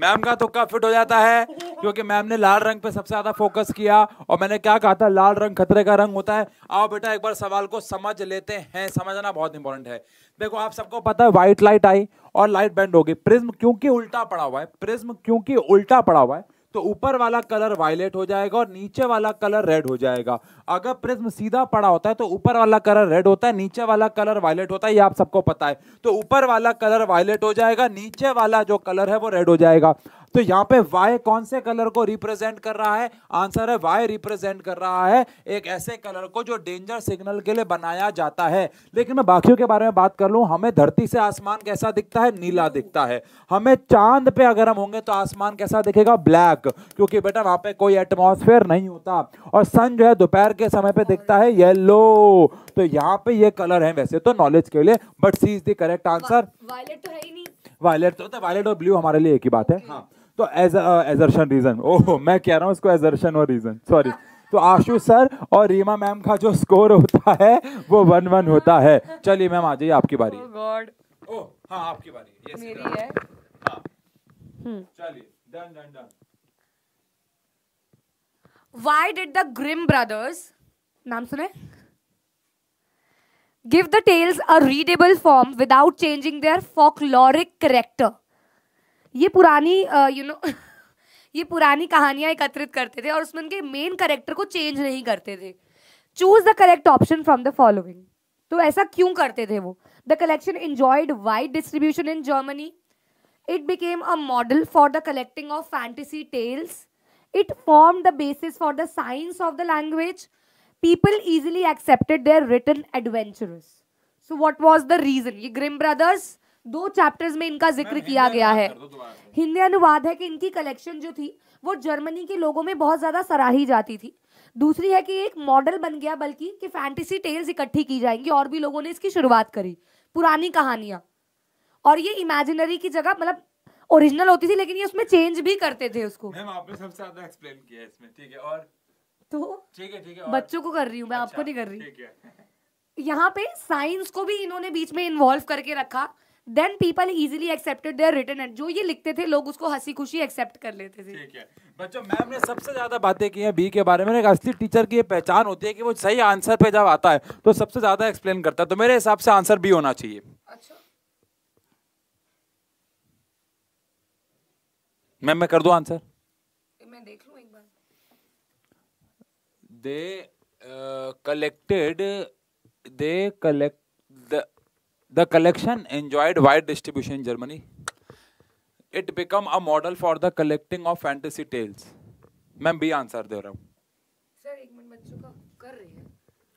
मैम का तुक्का फिट हो जाता है क्योंकि मैम ने लाल रंग पे सबसे ज्यादा फोकस किया और मैंने क्या कहा था लाल रंग खतरे का रंग होता है आओ बेटा एक बार सवाल को समझ लेते हैं समझना बहुत इंपॉर्टेंट है देखो आप सबको पता है व्हाइट लाइट आई और लाइट बैंड होगी प्रिज्म क्योंकि उल्टा पड़ा हुआ है प्रिज्म क्योंकि उल्टा पड़ा हुआ है तो ऊपर वाला कलर वायलेट हो जाएगा और नीचे वाला कलर रेड हो जाएगा अगर प्रिज्म सीधा पड़ा होता है तो ऊपर वाला कलर रेड होता है नीचे वाला कलर वायलेट होता है ये आप सबको पता है तो ऊपर वाला कलर वायलेट हो जाएगा नीचे वाला जो कलर है वो रेड हो जाएगा तो यहाँ पे वाई कौन से कलर को रिप्रेजेंट कर रहा है आंसर है वाई रिप्रेजेंट कर रहा है एक ऐसे कलर को जो डेंजर सिग्नल के लिए बनाया जाता है लेकिन मैं बाकियों के बारे में बात कर लूँ हमें धरती से आसमान कैसा दिखता है नीला दिखता है हमें चांद पे अगर हम होंगे तो आसमान कैसा दिखेगा ब्लैक क्योंकि बेटा वहाँ पे कोई एटमोसफेयर नहीं होता और सन जो है दोपहर के समय पर दिखता है येलो तो यहाँ पे ये कलर है वैसे तो नॉलेज के लिए but C is the correct answer violet तो है ही नहीं वायलेट तो वायलेट तो और ब्लू हमारे लिए एक ही बात है हाँ तो एज एजर्शन रीजन ओह मैं कह रहा हूँ इसको एजर्शन और रीजन सॉरी तो आशु सर और रीमा मैम का जो स्कोर होता है वो वन वन होता है चलिए मैम आ जाइए आपकी बारी गॉड oh ओह oh, हाँ आपकी बारी yes, मेरी है हाँ. hmm. चलिए done done done Why did the Grimm brothers, नाम सुने give the tales a readable form without changing their folkloric character? ये पुरानी यू नो ये पुरानी कहानियाँ एकत्रित करते थे और उसमें उनके मेन करेक्टर को चेंज नहीं करते थे choose the correct option from the following तो ऐसा क्यों करते थे वो the collection enjoyed wide distribution in Germany it became a model for the collecting of fantasy tales it form the basis for the science of the language people easily accepted their return adventurous so what was the reason ये ग्रिम ब्रदर्स दो चैप्टर्स में इनका जिक्र किया गया है हिंदी अनुवाद है कि इनकी कलेक्शन जो थी वो जर्मनी के लोगों में बहुत ज़्यादा सराही जाती थी दूसरी है कि एक मॉडल बन गया बल्कि कि फैंटेसी टेल्स इकट्ठी की जाएंगी और भी लोगों ने इसकी शुरुआत करी पुरानी कहानियां और ये इमेजिनरी की जगह मतलब ओरिजिनल होती थी लेकिन ये उसमें चेंज भी करते थे उसको मैम आपने सबसे ज्यादा एक्सप्लेन किया इसमें ठीक है और तो ठीक है ठीक है बच्चों को कर रही हूँ मैं अच्छा, आपको नहीं कर रही यहाँ पे साइंस को भी इन्होंने बीच में इन्वॉल्व करके रखा then people easily accepted their return जो ये लिखते थे लोग उसको हंसी खुशी एक्सेप्ट कर लेते थे ठीक है बच्चों मैम ने सबसे ज़्यादा बातें की हैं बी के बारे में असली टीचर की पहचान होती है कि वो सही आंसर पे जब आता है तो सबसे ज़्यादा एक्सप्लेन करता है तो मेरे हिसाब से आंसर बी होना चाहिए अच्छा मैम मैं कर दूँ आंसर मैं देख लूँ एक बार they collected they collect the collection enjoyed wide distribution Germany it become a model for the collecting of fantasy tales मैं बी आंसर दे रहा हूँ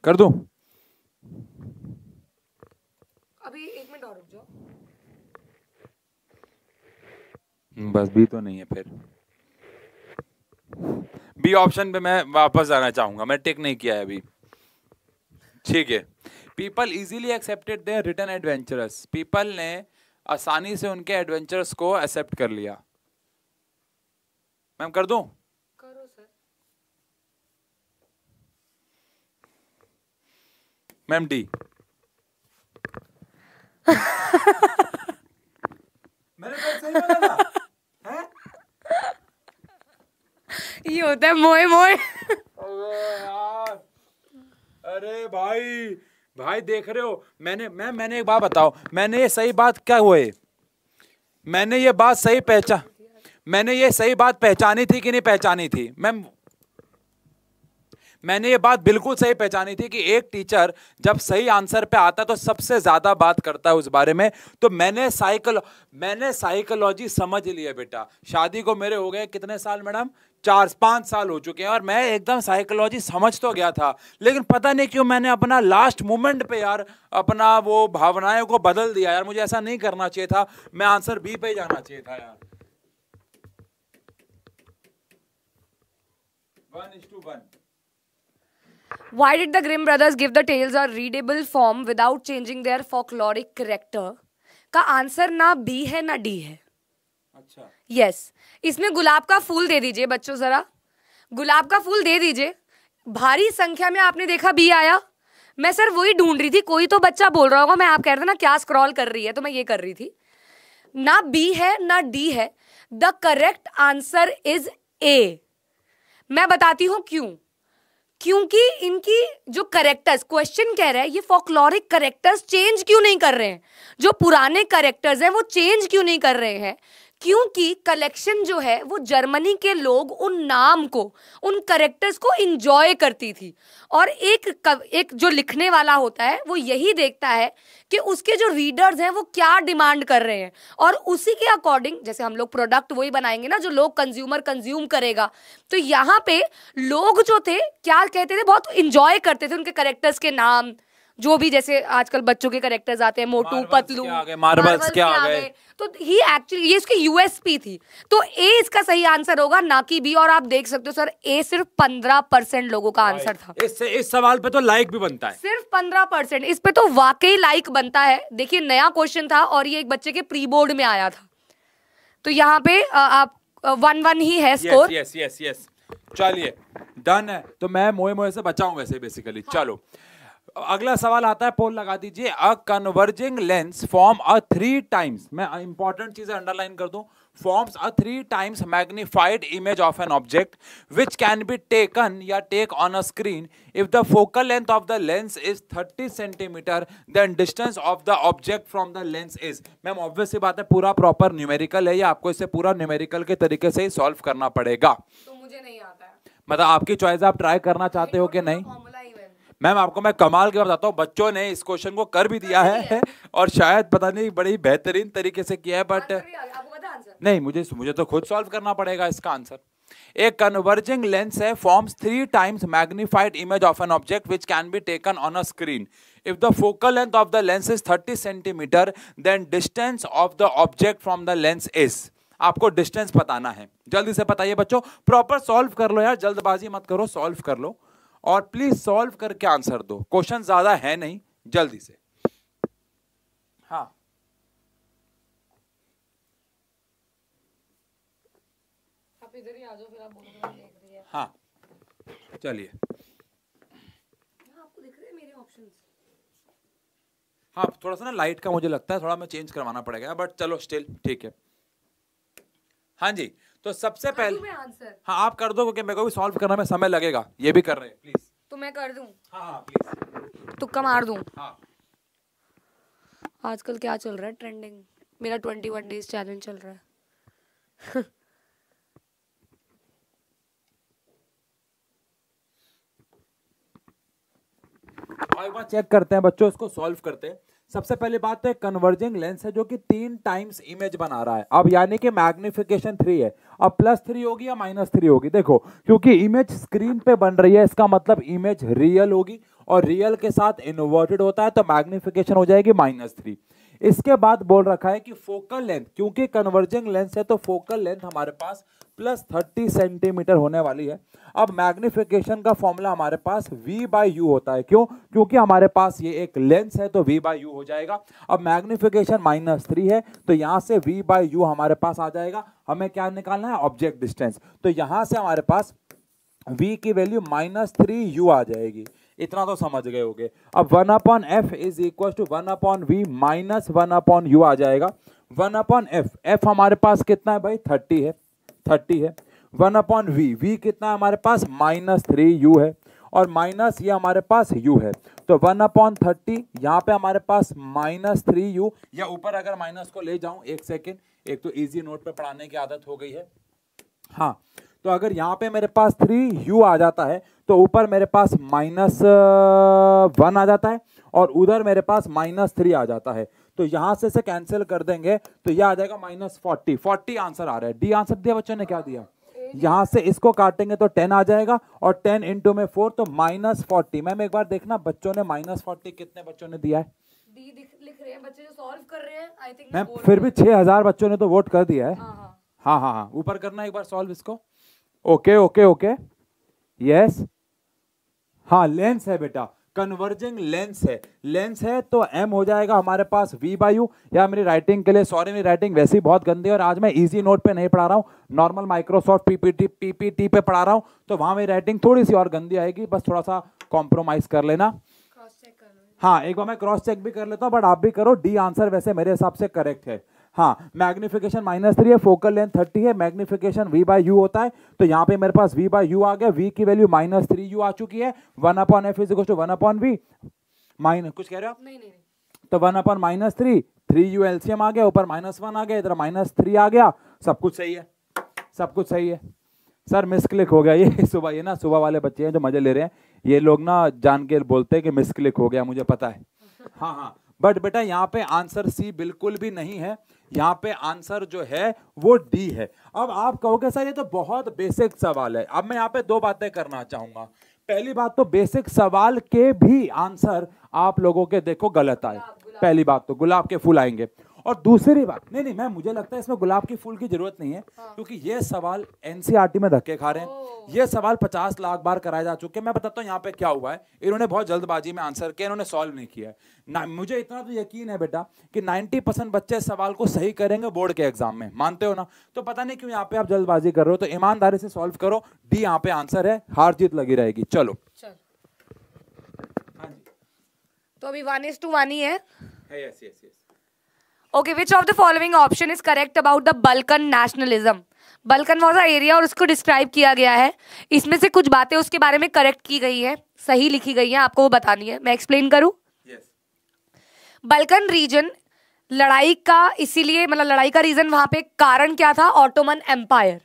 कर दो बस भी तो नहीं है फिर बी ऑप्शन पे मैं वापस जाना चाहूंगा मैं टिक नहीं किया है अभी ठीक है people easily accepted they return adventurous people ने आसानी से उनके एडवेंचरस को एक्सेप्ट कर लिया मैम कर दूं करो सर मैम डी पास सही बोला है ये होता है मोए मोए अरे भाई भाई देख रहे हो मैंने मैं मैंने एक बात बताओ मैंने ये सही बात क्या हुए मैंने ये बात सही पहचान मैंने ये सही बात पहचानी थी कि नहीं पहचानी थी मैम मैंने ये बात बिल्कुल सही पहचानी थी कि एक टीचर जब सही आंसर पे आता है तो सबसे ज़्यादा बात करता है उस बारे में तो मैंने साइकिल मैंने साइकोलॉजी समझ लिया बेटा शादी को मेरे हो गए कितने साल मैडम चार पाँच साल हो चुके हैं और मैं एकदम साइकोलॉजी समझ तो गया था लेकिन पता नहीं क्यों मैंने अपना लास्ट मोमेंट पे यार अपना वो भावनाएं को बदल दिया यार मुझे ऐसा नहीं करना चाहिए था मैं आंसर बी पे जाना चाहिए था यार one is to one Why did the Grimm brothers give the tales a readable form without changing their folkloric character? का आंसर ना बी है ना डी है अच्छा यस इसमें गुलाब का फूल दे दीजिए बच्चों ज़रा गुलाब का फूल दे दीजिए भारी संख्या में आपने देखा बी आया मैं सर वही ढूंढ रही थी कोई तो बच्चा बोल रहा होगा मैं आप कह रहे थे ना क्या स्क्रॉल कर रही है तो मैं ये कर रही थी ना बी है ना डी है the correct answer is A मैं बताती हूं क्यों क्योंकि इनकी जो करेक्टर्स क्वेश्चन कह रहा है ये फोकलोरिक करेक्टर्स चेंज क्यों नहीं कर रहे हैं जो पुराने करेक्टर्स हैं वो चेंज क्यों नहीं कर रहे हैं क्योंकि कलेक्शन जो है वो जर्मनी के लोग उन नाम को उन करेक्टर्स को इंजॉय करती थी और एक कव, एक जो लिखने वाला होता है वो यही देखता है कि उसके जो रीडर्स हैं वो क्या डिमांड कर रहे हैं और उसी के अकॉर्डिंग जैसे हम लोग प्रोडक्ट वही बनाएंगे ना जो लोग कंज्यूमर कंज्यूम करेगा तो यहाँ पे लोग जो थे क्या कहते थे बहुत इंजॉय करते थे उनके करेक्टर्स के नाम जो भी जैसे आजकल बच्चों के करेक्टर्स आते हैं मोटू पतलू मार्बल्स क्या आ गए तो ही एक्चुअली ये इसकी यूएसपी थी तो ए इसका सही आंसर होगा ना कि बी और आप देख सकते हो सर ए सिर्फ पंद्रह परसेंट लोगों का आंसर था इस, इस सवाल पे तो लाइक भी बनता है सिर्फ पंद्रह परसेंट इस पे तो वाकई लाइक बनता है देखिए नया क्वेश्चन था और ये एक बच्चे के प्री बोर्ड में आया था तो यहाँ पे आप वन वन ही है स्कोर यस यस यस चलिए डन है तो मैं मोए मोए से बचाऊं वैसे बेसिकली हाँ। चलो अगला सवाल आता है पोल लगा दीजिए a converging lens form a three times मैं इंपॉर्टेंट चीजें अंडरलाइन कर दूं forms a three times magnified image of an object which can be taken या take on a screen if the focal length of the lens is thirty centimetre then distance of the object from the lens is ma'am obvious सी बात है पूरा प्रॉपर न्यूमेरिकल है या आपको इसे पूरा न्यूमेरिकल के तरीके से ही सॉल्व करना पड़ेगा तो मुझे नहीं आता है मतलब आपकी चॉइस आप ट्राई करना चाहते हो कि नहीं मैम आपको मैं कमाल के बताता हूँ बच्चों ने इस क्वेश्चन को कर भी दिया है और शायद पता नहीं बड़ी बेहतरीन तरीके से किया है बट नहीं मुझे मुझे तो खुद सॉल्व करना पड़ेगा इसका आंसर एक कन्वर्जिंग लेंस है forms three times magnified image of an object which can be taken on a screen if the focal length of the lens is thirty centimetre then distance of the object from the lens is आपको डिस्टेंस बताना है जल्दी से बताइए बच्चों प्रॉपर सॉल्व कर लो यार जल्दबाजी मत करो सॉल्व कर लो और प्लीज सॉल्व करके आंसर दो क्वेश्चन ज्यादा है नहीं जल्दी से हाँ हाँ चलिए हाँ थोड़ा सा ना लाइट का मुझे लगता है थोड़ा मैं चेंज करवाना पड़ेगा बट चलो स्टिल ठीक है हाँ जी तो सबसे पहले हाँ आप कर दो क्योंकि मेरे को भी सॉल्व करने में समय लगेगा ये भी कर रहे हैं प्लीज तो मैं कर दूं हाँ प्लीज हाँ, तुक्का मार दूं हाँ आजकल क्या चल रहा है ट्रेंडिंग मेरा ट्वेंटी वन डेज चैलेंज चल रहा है और एक बार चेक करते हैं बच्चों इसको सॉल्व करते हैं सबसे पहली बात तो कन्वर्जिंग लेंस है जो कि तीन टाइम्स इमेज बना रहा है अब यानी कि मैग्निफिकेशन थ्री है अब प्लस थ्री होगी या माइनस थ्री होगी देखो क्योंकि इमेज स्क्रीन पे बन रही है इसका मतलब इमेज रियल होगी और रियल के साथ इन्वर्टेड होता है तो मैग्निफिकेशन हो जाएगी माइनस थ्री इसके बाद बोल रखा है कि फोकल लेंथ क्योंकि कन्वर्जिंग लेंस है तो फोकल लेंथ हमारे पास प्लस थर्टी सेंटीमीटर होने वाली है अब मैग्निफिकेशन का फॉर्मूला हमारे पास v बाई यू होता है क्यों क्योंकि हमारे पास ये एक लेंस है तो v बाई यू हो जाएगा अब मैग्निफिकेशन माइनस थ्री है तो यहाँ से v बाई यू हमारे पास आ जाएगा हमें क्या निकालना है ऑब्जेक्ट डिस्टेंस तो यहाँ से हमारे पास v की वैल्यू माइनस थ्री यू आ जाएगी इतना तो समझ गए होगे अब one upon f is equal to one upon v minus one upon u आ जाएगा वन अपॉन एफ एफ हमारे पास कितना है भाई थर्टी है थर्टी है वन अपॉन वी वी कितना है हमारे पास माइनस थ्री यू है और माइनस ये हमारे पास u है तो वन अपॉन थर्टी यहाँ पे हमारे पास माइनस थ्री यू या ऊपर अगर माइनस को ले जाऊँ एक सेकेंड एक तो इजी नोट पे पढ़ाने की आदत हो गई है हाँ तो अगर यहाँ पे मेरे पास थ्री यू आ जाता है तो ऊपर मेरे पास माइनस वन आ जाता है और उधर मेरे पास माइनस थ्री आ जाता है तो यहां से इसे कैंसिल कर देंगे तो यह आ जाएगा माइनस फोर्टी फोर्टी आंसर आ रहा है डी आंसर दिया बच्चों ने क्या दिया यहां से इसको काटेंगे तो टेन आ जाएगा और टेन इंटू में फोर तो माइनस फोर्टी मैम एक बार देखना बच्चों ने माइनस फोर्टी कितने बच्चों ने दिया है मैम फिर भी छह हजार बच्चों ने तो वोट कर दिया है हाँ हाँ।, हाँ हाँ हाँ ऊपर करना एक बार सॉल्व इसको ओके ओके ओके यस हाँ लेंस है बेटा कन्वर्जिंग लेंस है लेंस है तो एम हो जाएगा हमारे पास वी बाई यू या मेरी राइटिंग के लिए सॉरी मेरी राइटिंग वैसे ही बहुत गंदी है और आज मैं इजी नोट पे नहीं पढ़ा रहा हूँ नॉर्मल माइक्रोसॉफ्ट पीपीटी पीपीटी पे पढ़ा रहा हूँ तो वहाँ मेरी राइटिंग थोड़ी सी और गंदी आएगी बस थोड़ा सा कॉम्प्रोमाइज कर लेना हाँ एक बार मैं क्रॉस चेक भी कर लेता हूँ बट आप भी करो डी आंसर वैसे मेरे हिसाब से करेक्ट है हाँ मैग्निफिकेशन माइनस थ्री है फोकल लेंथ थर्टी है मैग्निफिकेशन वी बाई यू होता है तो यहाँ पे मेरे पास वी बाई यू आ गया वी की वैल्यू माइनस थ्री यू आ चुकी है one upon f is to one upon v minus कुछ कह रहे हो आप नहीं नहीं तो one upon minus three three u एल्सियम आ गया ऊपर माइनस वन आ गया इधर माइनस थ्री आ गया सब कुछ सही है सब कुछ सही है सर मिस क्लिक हो गया ये सुबह ये ना सुबह वाले बच्चे हैं जो मजे ले रहे हैं ये लोग ना जान के बोलते हैं कि मिस क्लिक हो गया मुझे पता है हाँ हाँ बट बेटा यहाँ पे आंसर सी बिल्कुल भी नहीं है यहाँ पे आंसर जो है वो डी है अब आप कहोगे सर ये तो बहुत बेसिक सवाल है अब मैं यहाँ पे दो बातें करना चाहूंगा पहली बात तो बेसिक सवाल के भी आंसर आप लोगों के देखो गलत आए पहली बात तो गुलाब के फूल आएंगे और दूसरी बात नहीं नहीं मैं मुझे लगता है इसमें गुलाब के फूल की जरूरत नहीं है हाँ। क्योंकि ये सवाल एनसीआरटी e में धक्के खा रहे हैं ये सवाल पचास लाख बार कराए जा चुके हैं मैं बताता हूँ यहाँ पे क्या हुआ है इन्होंने बहुत जल्दबाजी में आंसर किया इन्होंने सॉल्व नहीं किया है ना मुझे इतना तो यकीन है बेटा कि 90 परसेंट बच्चे सवाल को सही करेंगे बोर्ड के एग्जाम में मानते हो ना तो पता नहीं क्यों यहाँ पे आप जल्दबाजी कर रहे हो तो ईमानदारी से सॉल्व करो डी यहाँ पे आंसर है हार जीत लगी रहेगी चलो हाँ तो अभी वन इज टू वन ही है yes yes yes okay which of the following option is correct about the Balkan nationalism Balkan was a area और उसको डिस्क्राइब किया गया है इसमें से कुछ बातें उसके बारे में करेक्ट की गई है सही लिखी गई है आपको वो बतानी है मैं एक्सप्लेन करूँ बल्कन रीजन लड़ाई का इसीलिए मतलब लड़ाई का रीजन वहां पे कारण क्या था ऑटोमन एम्पायर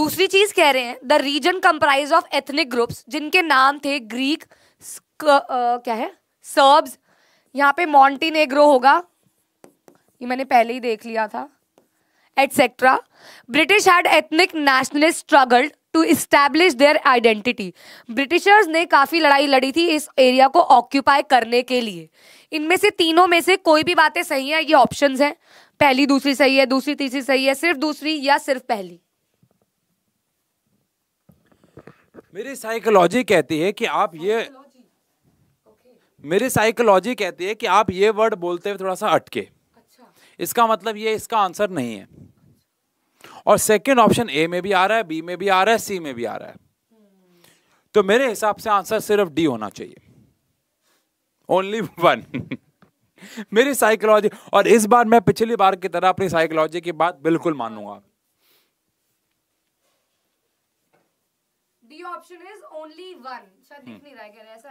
दूसरी चीज कह रहे हैं the region comprise of ethnic groups जिनके नाम थे ग्रीक क्या है सर्ब्स यहाँ पे मॉन्टीनेग्रो होगा ये मैंने पहले ही देख लिया था etcetera British had ethnic nationalist struggle to establish their identity Britishers ने काफ़ी लड़ाई लड़ी थी इस एरिया को ऑक्यूपाई करने के लिए इनमें से तीनों में से कोई भी बातें सही हैं ये ऑप्शंस हैं पहली दूसरी सही है दूसरी तीसरी सही है सिर्फ दूसरी या सिर्फ पहली मेरी साइकोलॉजी कहती है कि आप ये मेरी साइकोलॉजी कहती है कि आप ये वर्ड बोलते हुए थोड़ा सा अटके इसका मतलब ये इसका आंसर नहीं है और सेकंड ऑप्शन ए में भी आ रहा है बी में भी आ रहा है सी में भी आ रहा है तो मेरे हिसाब से आंसर सिर्फ डी होना चाहिए ओनली वन मेरी साइकोलॉजी और इस बार मैं पिछली बार की तरह अपनी साइकोलॉजी की बात बिल्कुल मानूंगा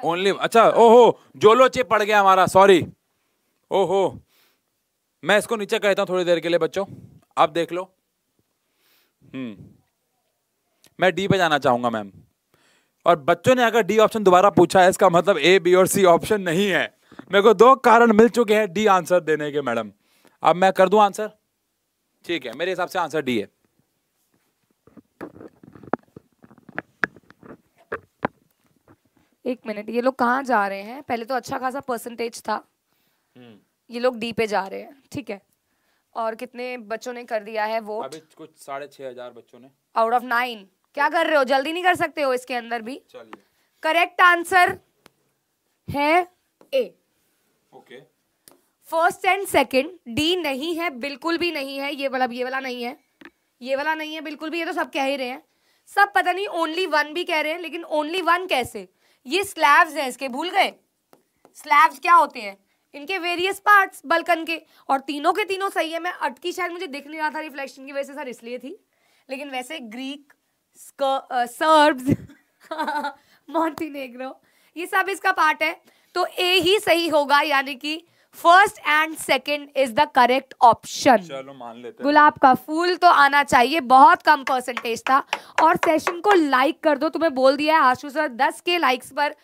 ओनली हम्म। अच्छा ओहो जोलोचे पड़ गया हमारा सॉरी ओहो मैं इसको नीचे कहता हूं हूँ थोड़ी देर के लिए बच्चों आप देख लो हम्म। मैं डी पे जाना चाहूंगा मैम और बच्चों ने अगर डी ऑप्शन दोबारा पूछा है इसका मतलब ए बी और सी ऑप्शन नहीं है मेरे को दो कारण मिल चुके हैं डी आंसर देने के मैडम अब मैं कर दू आंसर ठीक है मेरे हिसाब से आंसर डी है एक मिनट ये लोग कहाँ जा रहे हैं पहले तो अच्छा खासा परसेंटेज था हम्म। ये लोग डी पे जा रहे हैं ठीक है और कितने बच्चों ने कर दिया है वो अभी कुछ साढ़े छह हजार बच्चों ने आउट ऑफ नाइन क्या कर रहे हो जल्दी नहीं कर सकते हो इसके अंदर भी करेक्ट आंसर है A okay first and second D नहीं है बिल्कुल भी नहीं है ये मतलब ये वाला नहीं है ये वाला नहीं है बिल्कुल भी ये तो सब कह ही रहे हैं सब पता नहीं ओनली वन भी कह रहे हैं लेकिन ओनली वन कैसे ये स्लैब्स हैं इसके भूल गए स्लैब्स क्या होते हैं इनके वेरियस पार्ट्स बल्कन के और तीनों के तीनों सही है मैं अटकी शायद मुझे दिख नहीं रहा था रिफ्लेक्शन की वजह से सर इसलिए थी लेकिन वैसे ग्रीक सर्ब्स मॉन्टीनेग्रो ये सब इसका पार्ट है तो ए ही सही होगा यानी कि first and second is the correct option चलो मान लेते हैं गुलाब का फूल तो आना चाहिए बहुत कम परसेंटेज था और सेशन को लाइक कर दो तुम्हें बोल दिया है आशु सर दस के लाइक्स पर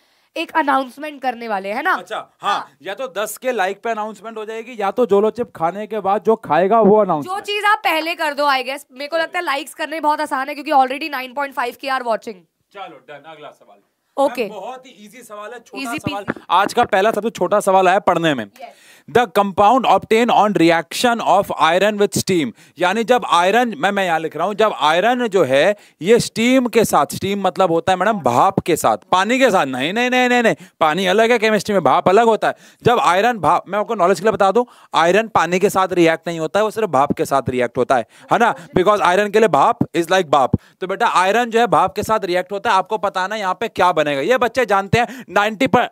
एक अनाउंसमेंट करने वाले है ना अच्छा हाँ, हाँ या तो दस के लाइक पे अनाउंसमेंट हो जाएगी या तो जोलो चिप खाने के बाद जो खाएगा वो अनाउंस जो चीज आप पहले कर दो आई गेस मेरे को लगता है लाइक्स करने बहुत आसान है क्योंकि ऑलरेडी नाइन पॉइंट फाइव की आर वॉचिंग चलो डन अगला सवाल ओके okay. बहुत ही इजी सवाल है छोटा सवाल आज का पहला सबसे छोटा सवाल है पढ़ने में yes. The compound obtain on reaction of iron with steam यानी जब आयरन मैं मैं यहां लिख रहा हूं जब आयरन जो है ये स्टीम के साथ स्टीम मतलब होता है मैडम भाप के साथ पानी के साथ नहीं नहीं नहीं नहीं नहीं पानी अलग है केमिस्ट्री में भाप अलग होता है जब आयरन भाप मैं आपको नॉलेज के लिए बता दूं आयरन पानी के साथ रिएक्ट नहीं होता है वो सिर्फ भाप के साथ रिएक्ट होता है है ना बिकॉज आयरन के लिए भाप इज लाइक भाप तो बेटा आयरन जो है भाप के साथ रिएक्ट होता है आपको पता ना यहाँ पे क्या बनेगा ये बच्चे जानते हैं नाइनटी पर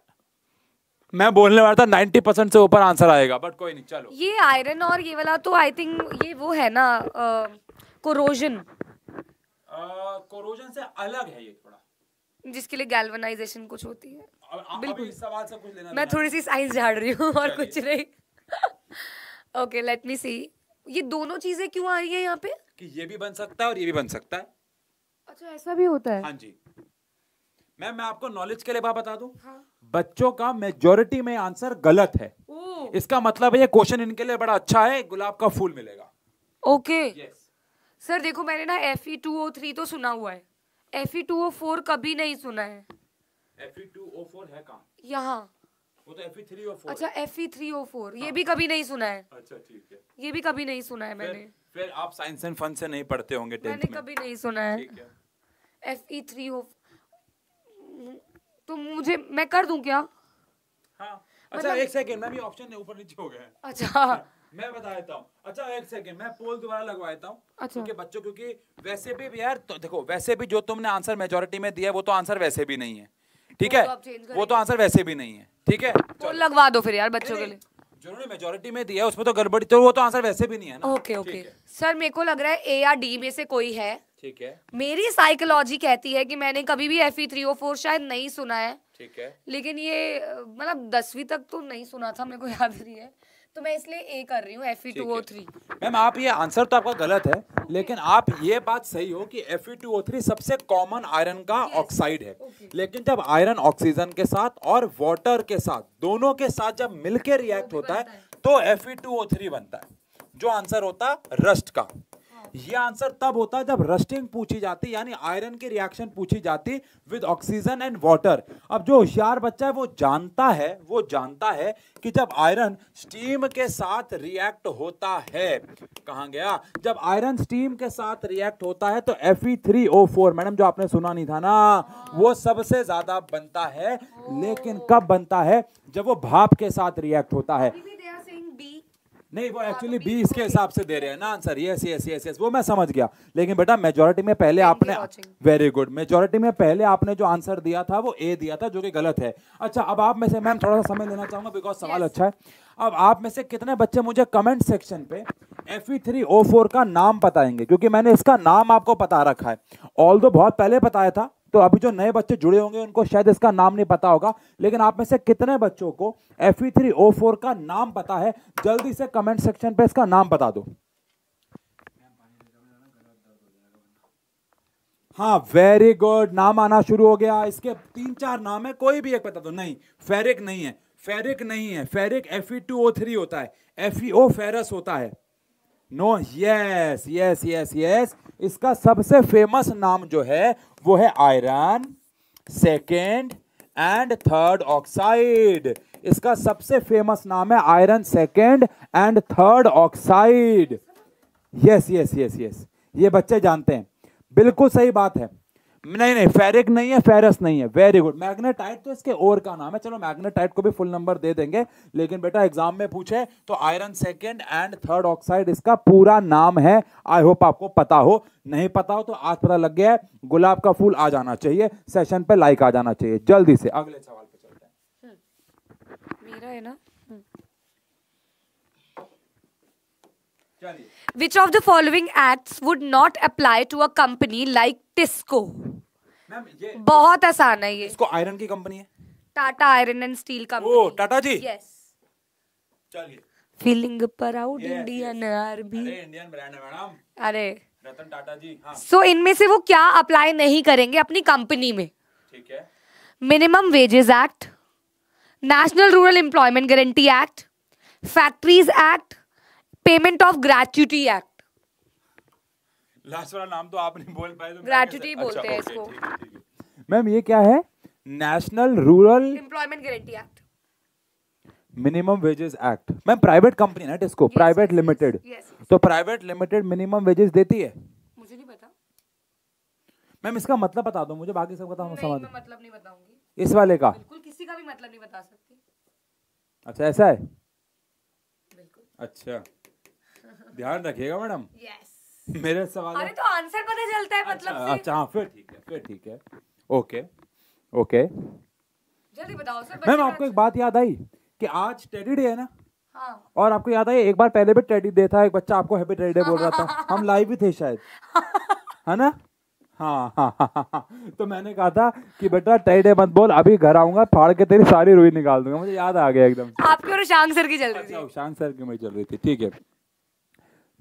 मैं बोलने वाला था नाइन्टी परसेंट से ऊपर आंसर आएगा बट कोई नहीं चलो ये आयरन और ये वाला तो आई थिंक ये वो है ना कोरोजन कोरोजन से अलग है ये थोड़ा जिसके लिए गैल्वनाइजेशन कुछ होती है आ, आ, बिल्कुल सवाल से कुछ लेना मैं थोड़ी सी साइंस झाड़ रही हूँ और कुछ नहीं ओके लेट मी सी ये दोनों चीजें क्यों आ रही है यहाँ पे कि ये भी बन सकता है और ये भी बन सकता है अच्छा ऐसा भी होता है हाँ जी मैम मैं आपको नॉलेज के लिए बात बता दूं हाँ बच्चों का मेजोरिटी में आंसर गलत है इसका मतलब है ये क्वेश्चन इनके लिए बड़ा अच्छा है गुलाब का फूल मिलेगा ओके yes. सर देखो मैंने ना F E two O three तो सुना हुआ है F E two O four कभी नहीं सुना है F E two O four है कहाँ यहाँ वो तो F E three O four अच्छा F E three O four ये हाँ। भी कभी नहीं सुना है अच्छा ठीक है ये भी कभी नहीं सुना है मैंने फिर आप साइंस एंड फन से नहीं पढ़ते होंगे मैंने कभी नहीं सुना है एफ ई थ्री ओ तो मुझे मैं कर दूं क्या हाँ मतलब अच्छा मतलब... एक सेकंड मैं भी ऑप्शन ऊपर नीचे हो गया अच्छा मैं बता देता हूँ अच्छा एक सेकंड मैं पोल दोबारा लगवा देता हूँ अच्छा। क्योंकि बच्चों क्योंकि वैसे भी यार तो देखो वैसे भी जो तुमने आंसर मेजोरिटी में दिया वो तो, तो आंसर तो वैसे भी नहीं है ठीक है वो तो आंसर वैसे भी नहीं है ठीक है पोल लगवा दो फिर यार बच्चों के लिए जिन्होंने मेजोरिटी में दिया उसमें तो गड़बड़ी तो वो तो आंसर वैसे भी नहीं है ना ओके ओके सर मेरे को लग रहा है ए या डी में से कोई है ठीक है मेरी साइकोलॉजी कहती है कि मैंने कभी भी F E three O four शायद नहीं सुना है ठीक है लेकिन ये मतलब दसवीं तक तो नहीं सुना था मेरे को याद नहीं है तो मैं इसलिए ए कर रही हूँ F E two O three ma'am आप ये आंसर तो आपका गलत है लेकिन आप ये बात सही हो कि F E two O three सबसे कॉमन आयरन का ऑक्साइड है लेकिन जब आयरन ऑक्सीजन के साथ और वाटर के साथ दोनों के साथ जब मिलके रिएक्ट होता है तो F E two O three बनता है जो आंसर होता है रस्ट का ये आंसर तब होता है जब रस्टिंग पूछी जाती यानी आयरन की रिएक्शन पूछी जाती विद ऑक्सीजन एंड वाटर अब जो होशियार बच्चा है वो जानता है वो जानता है कि जब आयरन स्टीम के साथ रिएक्ट होता है कहा गया जब आयरन स्टीम के साथ रिएक्ट होता है तो Fe3O4 मैडम जो आपने सुना नहीं था ना वो सबसे ज्यादा बनता है लेकिन कब बनता है जब वो भाप के साथ रिएक्ट होता है नहीं वो एक्चुअली हाँ, तो बीस के हिसाब से दे रहे हैं ना answer yes yes yes yes वो मैं समझ गया लेकिन बेटा मेजोरिटी में पहले आपने वेरी गुड मेजोरिटी में पहले आपने जो आंसर दिया था वो ए दिया था जो कि गलत है अच्छा अब आप में से मैम थोड़ा सा समय लेना चाहूंगा बिकॉज सवाल yes. अच्छा है अब आप में से कितने बच्चे मुझे कमेंट सेक्शन पे F E three O four का नाम बताएंगे क्योंकि मैंने इसका नाम आपको बता रखा है ऑल बहुत पहले बताया था तो अभी जो नए बच्चे जुड़े होंगे उनको शायद इसका नाम नहीं पता होगा लेकिन आप में से कितने बच्चों को Fe3O4 का नाम पता है जल्दी से कमेंट सेक्शन पे इसका नाम बता दो हाँ वेरी गुड नाम आना शुरू हो गया इसके तीन चार नाम है कोई भी एक बता दो नहीं फेरिक नहीं है फेरिक नहीं है ferric F two O three होता है एफ ओ फेरस होता है no yes yes yes yes इसका सबसे फेमस नाम जो है वो है iron second and third oxide इसका सबसे फेमस नाम है iron second and third oxide yes yes yes yes ये बच्चे जानते हैं बिल्कुल सही बात है नहीं नहीं फेरिक नहीं है फेरस नहीं है वेरी गुड मैग्नेटाइट तो इसके और का नाम है चलो मैग्नेटाइट को भी फुल नंबर दे देंगे लेकिन बेटा एग्जाम में पूछे तो iron second and third oxide इसका पूरा नाम है आई होप आपको पता हो नहीं पता हो तो आज पता लग गया है गुलाब का फूल आ जाना चाहिए सेशन पे लाइक आ जाना चाहिए जल्दी से अगले सवाल पे चलते हैं मेरा है ना हम्म। चलिए which of the following act would not apply to a company like TISCO बहुत आसान है ये इसको आयरन की कंपनी है Tata iron and steel company Tata ji yes चलिए फीलिंग प्राउड इंडियन आरबी अरे इंडियन ब्रांड है मैडम अरे रतन टाटा जी हाँ सो so, इनमें से वो क्या अप्लाई नहीं करेंगे अपनी कंपनी में ठीक है minimum wages act national rural employment guarantee act factories act payment of gratuity act last वाला नाम तो आप नहीं बोल पाए तो अच्छा, बोलते हैं इसको मैम ये क्या है national rural employment guarantee act minimum wages act ma'am private company ना प्राइवेट लिमिटेड तो प्राइवेट लिमिटेड मिनिमम वेजेस देती है मुझे नहीं पता मैम इसका मतलब बता दो मुझे बाकी सब बताओ तो समझ मतलब नहीं बताऊंगी इस वाले का बिल्कुल किसी का भी मतलब नहीं बता सकती अच्छा ऐसा है बिल्कुल अच्छा ध्यान रखिएगा मैडम मेरे सवाल अरे तो आंसर पता चलता है मतलब अच्छा, से... अच्छा हाँ फिर ठीक है फिर ठीक है ओके ओके जल्दी बताओ सर मैम आपको एक बात याद आई कि आज टेडी डे है ना हाँ। और आपको याद है एक बार पहले भी टेडी डे था एक बच्चा आपको हैप्पी टेडी डे बोल रहा था हम लाइव भी थे शायद है ना हाँ हाँ, हाँ हाँ हाँ तो मैंने कहा था कि बेटा टेडी डे मत बोल अभी घर आऊंगा फाड़ के तेरी सारी रुई निकाल दूंगा मुझे याद आ गया एकदम आपकी और शांग सर की चल रही अच्छा, थी अच्छा, शांग सर की मेरी चल रही थी ठीक है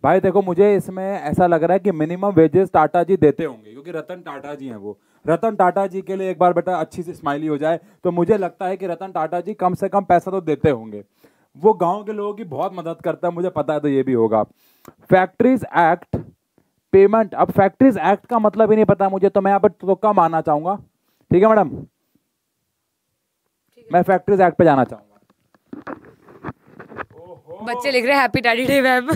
भाई देखो मुझे इसमें ऐसा लग रहा है कि मिनिमम वेजेस टाटा जी देते होंगे क्योंकि रतन टाटा जी हैं वो रतन टाटा जी के लिए एक बार बेटा अच्छी सी स्माइली हो जाए तो मुझे लगता है कि रतन टाटा जी कम से कम पैसा तो देते होंगे वो गांव के लोगों की बहुत मदद करता है मुझे पता है तो ये भी होगा फैक्ट्रीज एक्ट पेमेंट अब फैक्ट्रीज एक्ट का मतलब ही नहीं पता मुझे तो मैं यहाँ पर तुक्का तो आना चाहूंगा ठीक है मैडम मैं फैक्ट्रीज एक्ट पे जाना चाहूंगा बच्चे लिख रहे happy daddy day ma'am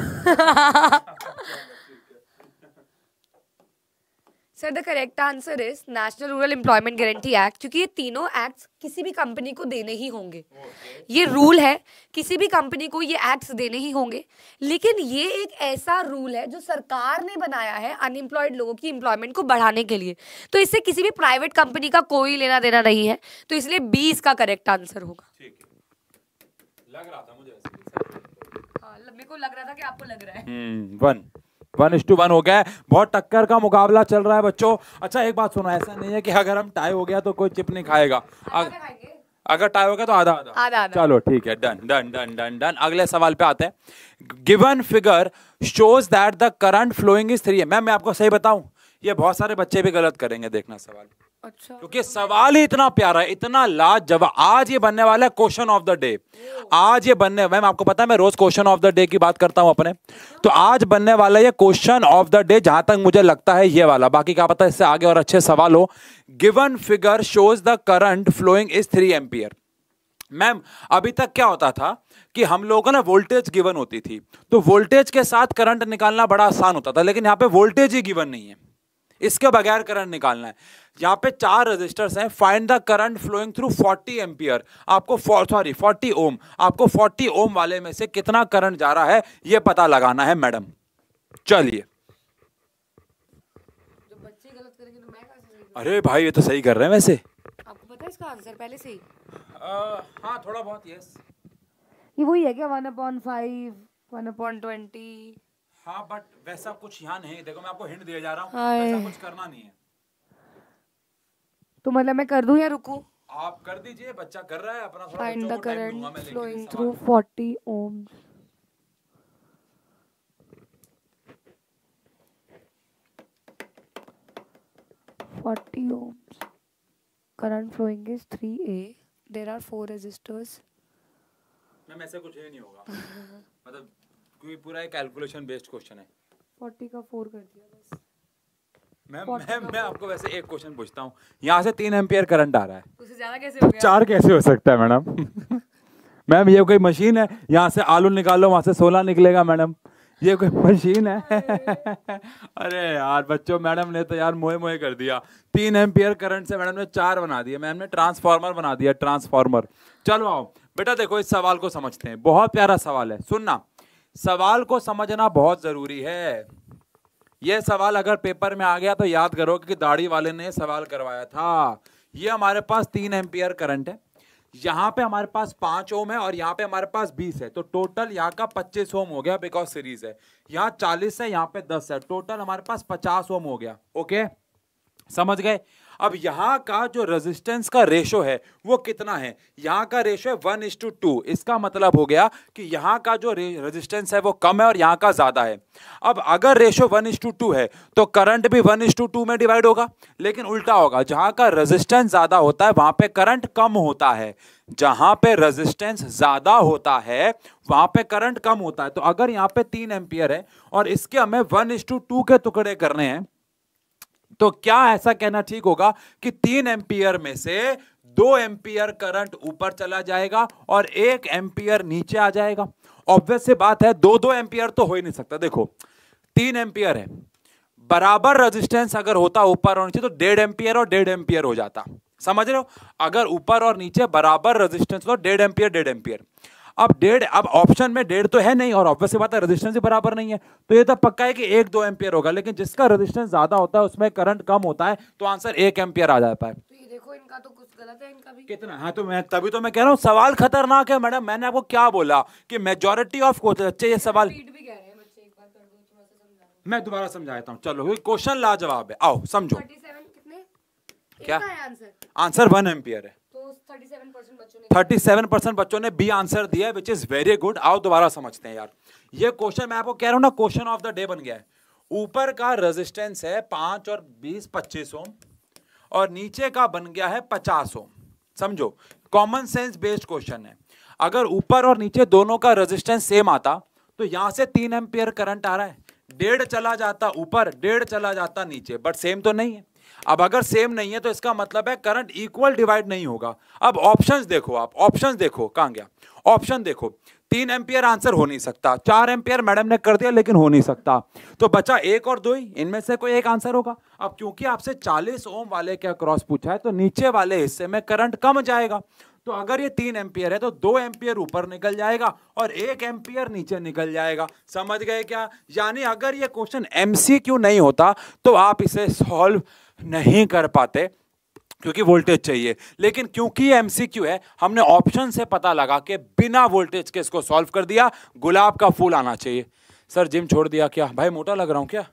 sir the correct answer is national rural employment guarantee act क्योंकि ये तीनों एक्ट्स किसी भी कंपनी को देने ही होंगे okay. ये रूल है किसी भी कंपनी को ये एक्ट्स देने ही होंगे लेकिन ये एक ऐसा रूल है जो सरकार ने बनाया है अनएम्प्लॉयड लोगों की एम्प्लॉयमेंट को बढ़ाने के लिए तो इससे किसी भी प्राइवेट कंपनी का कोई लेना देना नहीं है तो इसलिए बी इसका करेक्ट आंसर होगा लग रहा था मुझे हम्म, वन इज टू वन हो गया है बहुत टक्कर का मुकाबला चल रहा है बच्चों अच्छा एक बात सुना ऐसा नहीं है कि अगर हम टाई हो गया तो कोई चिप नहीं खाएगा अग, अगर टाई हो गया तो आधा आधा आधा चलो ठीक है done done done done done अगले सवाल पे आते हैं given figure shows that the current flowing is three ma'am मैं आपको सही बताऊं ये बहुत सारे बच्चे भी गलत करेंगे देखना सवाल अच्छा क्योंकि सवाल ही इतना प्यारा है इतना लाजवाब आज ये बनने वाला है क्वेश्चन ऑफ द डे आज ये बनने मैम आपको पता है मैं रोज क्वेश्चन ऑफ द डे की बात करता हूं अपने तो आज बनने वाला ये क्वेश्चन ऑफ द डे जहां तक मुझे लगता है ये वाला बाकी क्या पता है इससे आगे और अच्छे सवाल हो given figure shows the current flowing is three ampere ma'am अभी तक क्या होता था कि हम लोगों ने वोल्टेज गिवन होती थी तो वोल्टेज के साथ करंट निकालना बड़ा आसान होता था लेकिन यहाँ पे वोल्टेज ही गिवन नहीं है इसके बगैर करंट निकालना है यहाँ पे चार रजिस्टर्स हैं find the current flowing through 40 ampere आपको सॉरी 40 ओम आपको 40 ओम वाले में से कितना करंट जा रहा है ये पता लगाना है मैडम चलिए तो अरे भाई ये तो सही कर रहे हैं वैसे आपको पता है इसका आंसर पहले से ही आ, हाँ थोड़ा बहुत यस ये वही है क्या one upon five one upon twenty हाँ बट वैसा कुछ यहाँ नहीं देखो मैं आपको हिंट दिया जा रहा हूँ वैसा कुछ करना नहीं है तो मतलब मैं कर दूं या रुकूं आप कर दीजिए बच्चा कर रहा है अपना find the current flowing through 40 ohms forty ohms current flowing is three A there are four resistors ma'am ऐसा कुछ ही नहीं होगा मतलब क्योंकि पूरा एक कैलकुलेशन बेस्ड क्वेश्चन है फोर्टी का फोर कर दिया बस मैम मैम मैं आपको वैसे एक क्वेश्चन पूछता हूँ यहाँ से तीन एम्पियर करंट आ रहा है उससे ज्यादा कैसे हो गया चार कैसे हो सकता है मैडम मैम ये कोई मशीन है यहाँ से आलू निकालो वहाँ से सोलह निकलेगा मैडम ये कोई मशीन है अरे यार बच्चों मैडम ने तो यार मोए मोए कर दिया तीन एम्पियर करंट से मैडम ने चार बना दिया मैम ने ट्रांसफार्मर बना दिया ट्रांसफार्मर चलो आओ बेटा देखो इस सवाल को समझते हैं बहुत प्यारा सवाल है सुनना सवाल को समझना बहुत ज़रूरी है ये सवाल अगर पेपर में आ गया तो याद करो कि दाढ़ी वाले ने सवाल करवाया था ये हमारे पास तीन एम्पियर करंट है यहाँ पे हमारे पास पाँच ओम है और यहाँ पे हमारे पास बीस है तो टोटल यहाँ का पच्चीस ओम हो गया बिकॉज सीरीज है यहाँ चालीस है यहाँ पे दस है टोटल हमारे पास पचास ओम हो गया ओके समझ गए अब यहाँ का जो रेजिस्टेंस का रेशो है वो कितना है यहाँ का रेशो है वन इज टू टू इसका मतलब हो गया कि यहाँ का जो रेजिस्टेंस है वो कम है और यहाँ का ज़्यादा है अब अगर ratio one is to two है तो करंट भी वन इज टू टू में डिवाइड होगा लेकिन उल्टा होगा जहाँ का रजिस्टेंस ज़्यादा होता है वहाँ पर करंट कम होता है जहां पे रेजिस्टेंस ज्यादा होता है वहां पे करंट कम होता है तो अगर यहाँ पे तीन एम्पियर है और इसके हमें वन इज टू टू के टुकड़े करने हैं तो क्या ऐसा कहना ठीक होगा कि तीन एम्पियर में से दो एम्पियर करंट ऊपर चला जाएगा और एक एम्पियर नीचे आ जाएगा ऑब्वियस से बात है दो दो एम्पियर तो हो ही नहीं सकता देखो तीन एम्पियर है बराबर रेजिस्टेंस अगर होता ऊपर और नीचे तो डेढ़ एम्पियर और डेढ़ एम्पियर हो जाता समझ रहे हो अगर ऊपर और नीचे बराबर रेजिस्टेंस हो तो डेढ़ एम्पियर डेढ़ एम्पियर अब डेढ़ अब ऑप्शन में डेढ़ तो है नहीं और ऑब्वियस बात है रजिस्टेंस ही बराबर नहीं है तो ये तो पक्का है कि एक दो एम्पियर होगा लेकिन जिसका रजिस्टेंस ज्यादा होता है उसमें करंट कम होता है तो आंसर एक एम्पियर आ जाता है तो देखो इनका तो कुछ गलत है इनका भी कितना हाँ तो मैं तभी तो मैं कह रहा हूँ सवाल खतरनाक है मैडम मैंने आपको क्या बोला कि मेजोरिटी ऑफ बच्चे ये सवाल मैं दोबारा समझाता हूँ चलो क्वेश्चन लाजवाब है आओ समझो क्या आंसर वन एम्पियर है थर्टी सेवन परसेंट बच्चों ने बी आंसर दिया विच इज वेरी गुड आओ दोबारा समझते हैं यार ये क्वेश्चन मैं आपको कह रहा हूँ ना क्वेश्चन ऑफ द डे बन गया है ऊपर का रेजिस्टेंस है पांच और बीस पच्चीस ओम और नीचे का बन गया है पचास ओम समझो कॉमन सेंस बेस्ड क्वेश्चन है अगर ऊपर और नीचे दोनों का रेजिस्टेंस सेम आता तो यहाँ से तीन एम्पियर करंट आ रहा है डेढ़ चला जाता ऊपर डेढ़ चला जाता नीचे बट सेम तो नहीं है अब अगर सेम नहीं है तो इसका मतलब है करंट इक्वल डिवाइड नहीं होगा अब ऑप्शंस देखो आप ऑप्शंस देखो कहाँ गया ऑप्शन देखो तीन एम्पियर आंसर हो नहीं सकता चार एम्पियर मैडम ने कर दिया लेकिन हो नहीं सकता तो बचा एक और दो ही इनमें से कोई एक आंसर होगा अब क्योंकि आपसे 40 ओम वाले के अक्रॉस पूछा है तो नीचे वाले हिस्से में करंट कम जाएगा तो अगर ये तीन एम्पियर है तो दो एम्पियर ऊपर निकल जाएगा और एक एम्पियर नीचे निकल जाएगा समझ गए क्या यानी अगर ये क्वेश्चन एमसीक्यू नहीं होता तो आप इसे सॉल्व नहीं कर पाते क्योंकि वोल्टेज चाहिए लेकिन क्योंकि एमसीक्यू है हमने ऑप्शन से पता लगा के बिना वोल्टेज के इसको सॉल्व कर दिया गुलाब का फूल आना चाहिए सर जिम छोड़ दिया क्या भाई मोटा लग रहा हूँ क्या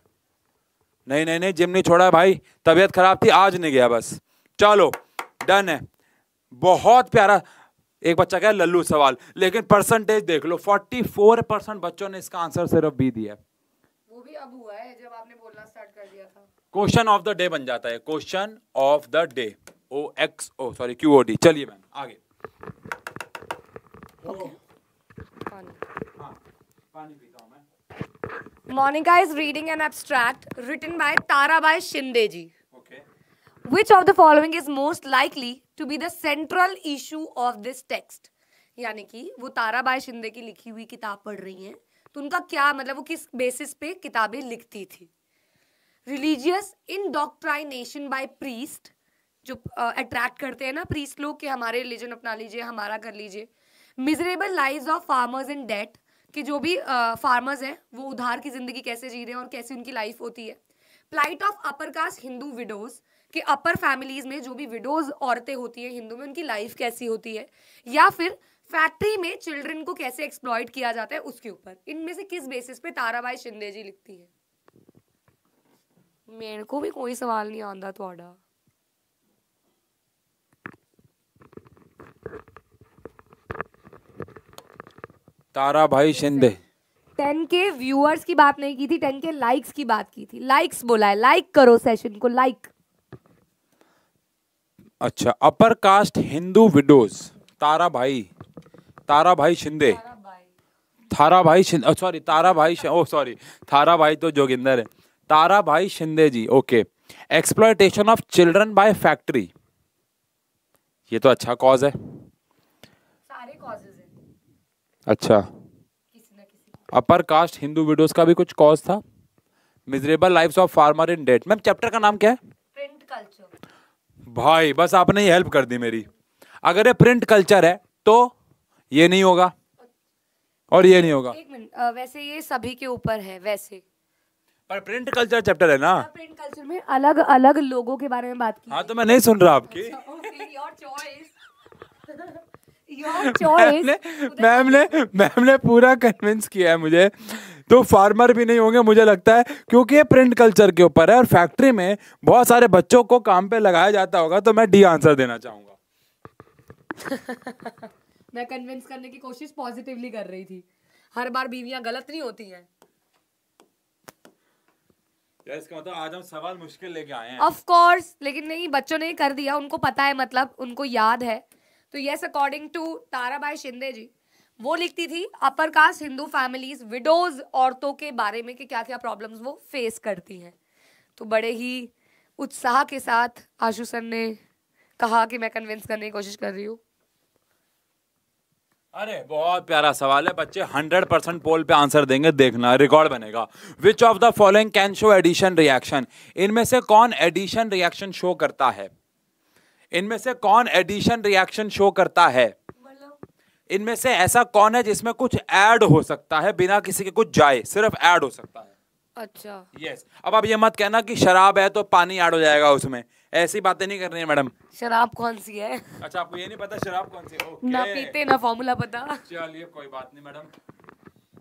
नहीं नहीं नहीं जिम नहीं छोड़ा भाई तबीयत खराब थी आज नहीं गया बस चलो डन है बहुत प्यारा एक बच्चा क्या लल्लू सवाल लेकिन परसेंटेज देख लो फोर परसेंट बच्चों ने इसका आंसर सिर्फ बी दिया वो भी अब हुआ है जब आपने बोलना स्टार्ट कर दिया था क्वेश्चन ऑफ द डे बन जाता है question of the day O X O sorry Q O D चलिए मैम आगे okay. Monica is reading an abstract written by Tarabai Shindeji. Okay. Which of the following is most likely to be the central issue of this text? यानी कि वो ताराबाई शिंदे की लिखी हुई किताब पढ़ रही हैं तो उनका क्या मतलब वो किस बेसिस पे किताबें लिखती थी रिलीजियस इनडॉक्ट्राइनेशन बाय प्रीस्ट जो अट्रैक्ट uh, करते हैं ना प्रीस्ट लोग कि हमारे रिलीजन अपना लीजिए हमारा कर लीजिए miserable lies of farmers in debt कि जो भी फार्मर्स uh, हैं वो उधार की ज़िंदगी कैसे जी रहे हैं और कैसे उनकी लाइफ होती है plight of upper caste Hindu widows कि अपर फैमिलीज़ में जो भी विडोज़ औरतें होती हैं हिंदू में उनकी लाइफ कैसी होती है या फिर फैक्ट्री में चिल्ड्रन को कैसे एक्सप्लॉयट किया जाता है उसके ऊपर इनमें से किस बेसिस पे ताराबाई शिंदे जी लिखती है મેણકુ બી કોઈ સવાલ નહિ આંદા તવાડા તારા ભાઈ शिंदे 10 કે વ્યૂઅર્સ કી બાત નહીં કી થી 10 કે લાઇક્સ કી બાત કી થી લાઇક્સ બોલાય લાઈક કરો સેશન કો લાઈક અચ્છા અપર કાસ્ટ હિન્દુ વિન્ડોઝ તારા ભાઈ તારા ભાઈ शिंदे તારા ભાઈ થારા ભાઈ સોરી તારા ભાઈ ઓ સોરી થારા ભાઈ તો જોગીન્દર હે Tarabai Shinde ji okay exploitation of children by factory ये तो अच्छा कॉज है सारे कॉजेज हैं अच्छा अपर कास्ट हिंदू वीडियोस का भी कुछ कॉज था miserable life of farmer in debt ma'am chapter का नाम क्या है प्रिंट कल्चर भाई बस आपने ही हेल्प कर दी मेरी अगर ये प्रिंट कल्चर है तो ये नहीं होगा अच्छा। और ये नहीं होगा एक मिनट वैसे ये सभी के ऊपर है वैसे पर प्रिंट कल्चर चैप्टर है ना प्रिंट हाँ, कल्चर में अलग अलग लोगों के बारे में बात की हाँ तो मैं नहीं सुन रहा आपकी अच्छा, मैम ने मैम ने पूरा कन्विंस किया है मुझे तो फार्मर भी नहीं होंगे मुझे लगता है क्योंकि ये प्रिंट कल्चर के ऊपर है और फैक्ट्री में बहुत सारे बच्चों को काम पे लगाया जाता होगा तो मैं डी आंसर देना चाहूंगा मैं कन्विंस करने की कोशिश पॉजिटिवली कर रही थी हर बार बीवियां गलत नहीं होती हैं मतलब लेके आए कोर्स लेकिन नहीं बच्चों ने कर दिया उनको पता है मतलब उनको याद है तो yes according to Tarabai Shinde ji वो लिखती थी upper caste Hindu families widows औरतों के बारे में कि क्या क्या प्रॉब्लम्स वो फेस करती हैं तो बड़े ही उत्साह के साथ आशु सर ने कहा कि मैं कन्विंस करने की कोशिश कर रही हूँ अरे बहुत प्यारा सवाल है बच्चे 100 परसेंट पोल पे आंसर देंगे देखना रिकॉर्ड बनेगा which of the following can show addition reaction इनमें से कौन एडिशन रिएक्शन शो करता है इनमें से कौन एडिशन रिएक्शन शो करता है इनमें से ऐसा कौन है जिसमें कुछ ऐड हो सकता है बिना किसी के कुछ जाए सिर्फ ऐड हो सकता है अच्छा यस yes. अब आप ये मत कहना कि शराब है तो पानी ऐड हो जाएगा उसमें ऐसी बातें नहीं करनी है मैडम शराब कौन सी है अच्छा आपको ये नहीं पता शराब कौन सी है ना पीते ना फॉर्मूला पता चलिए कोई बात नहीं मैडम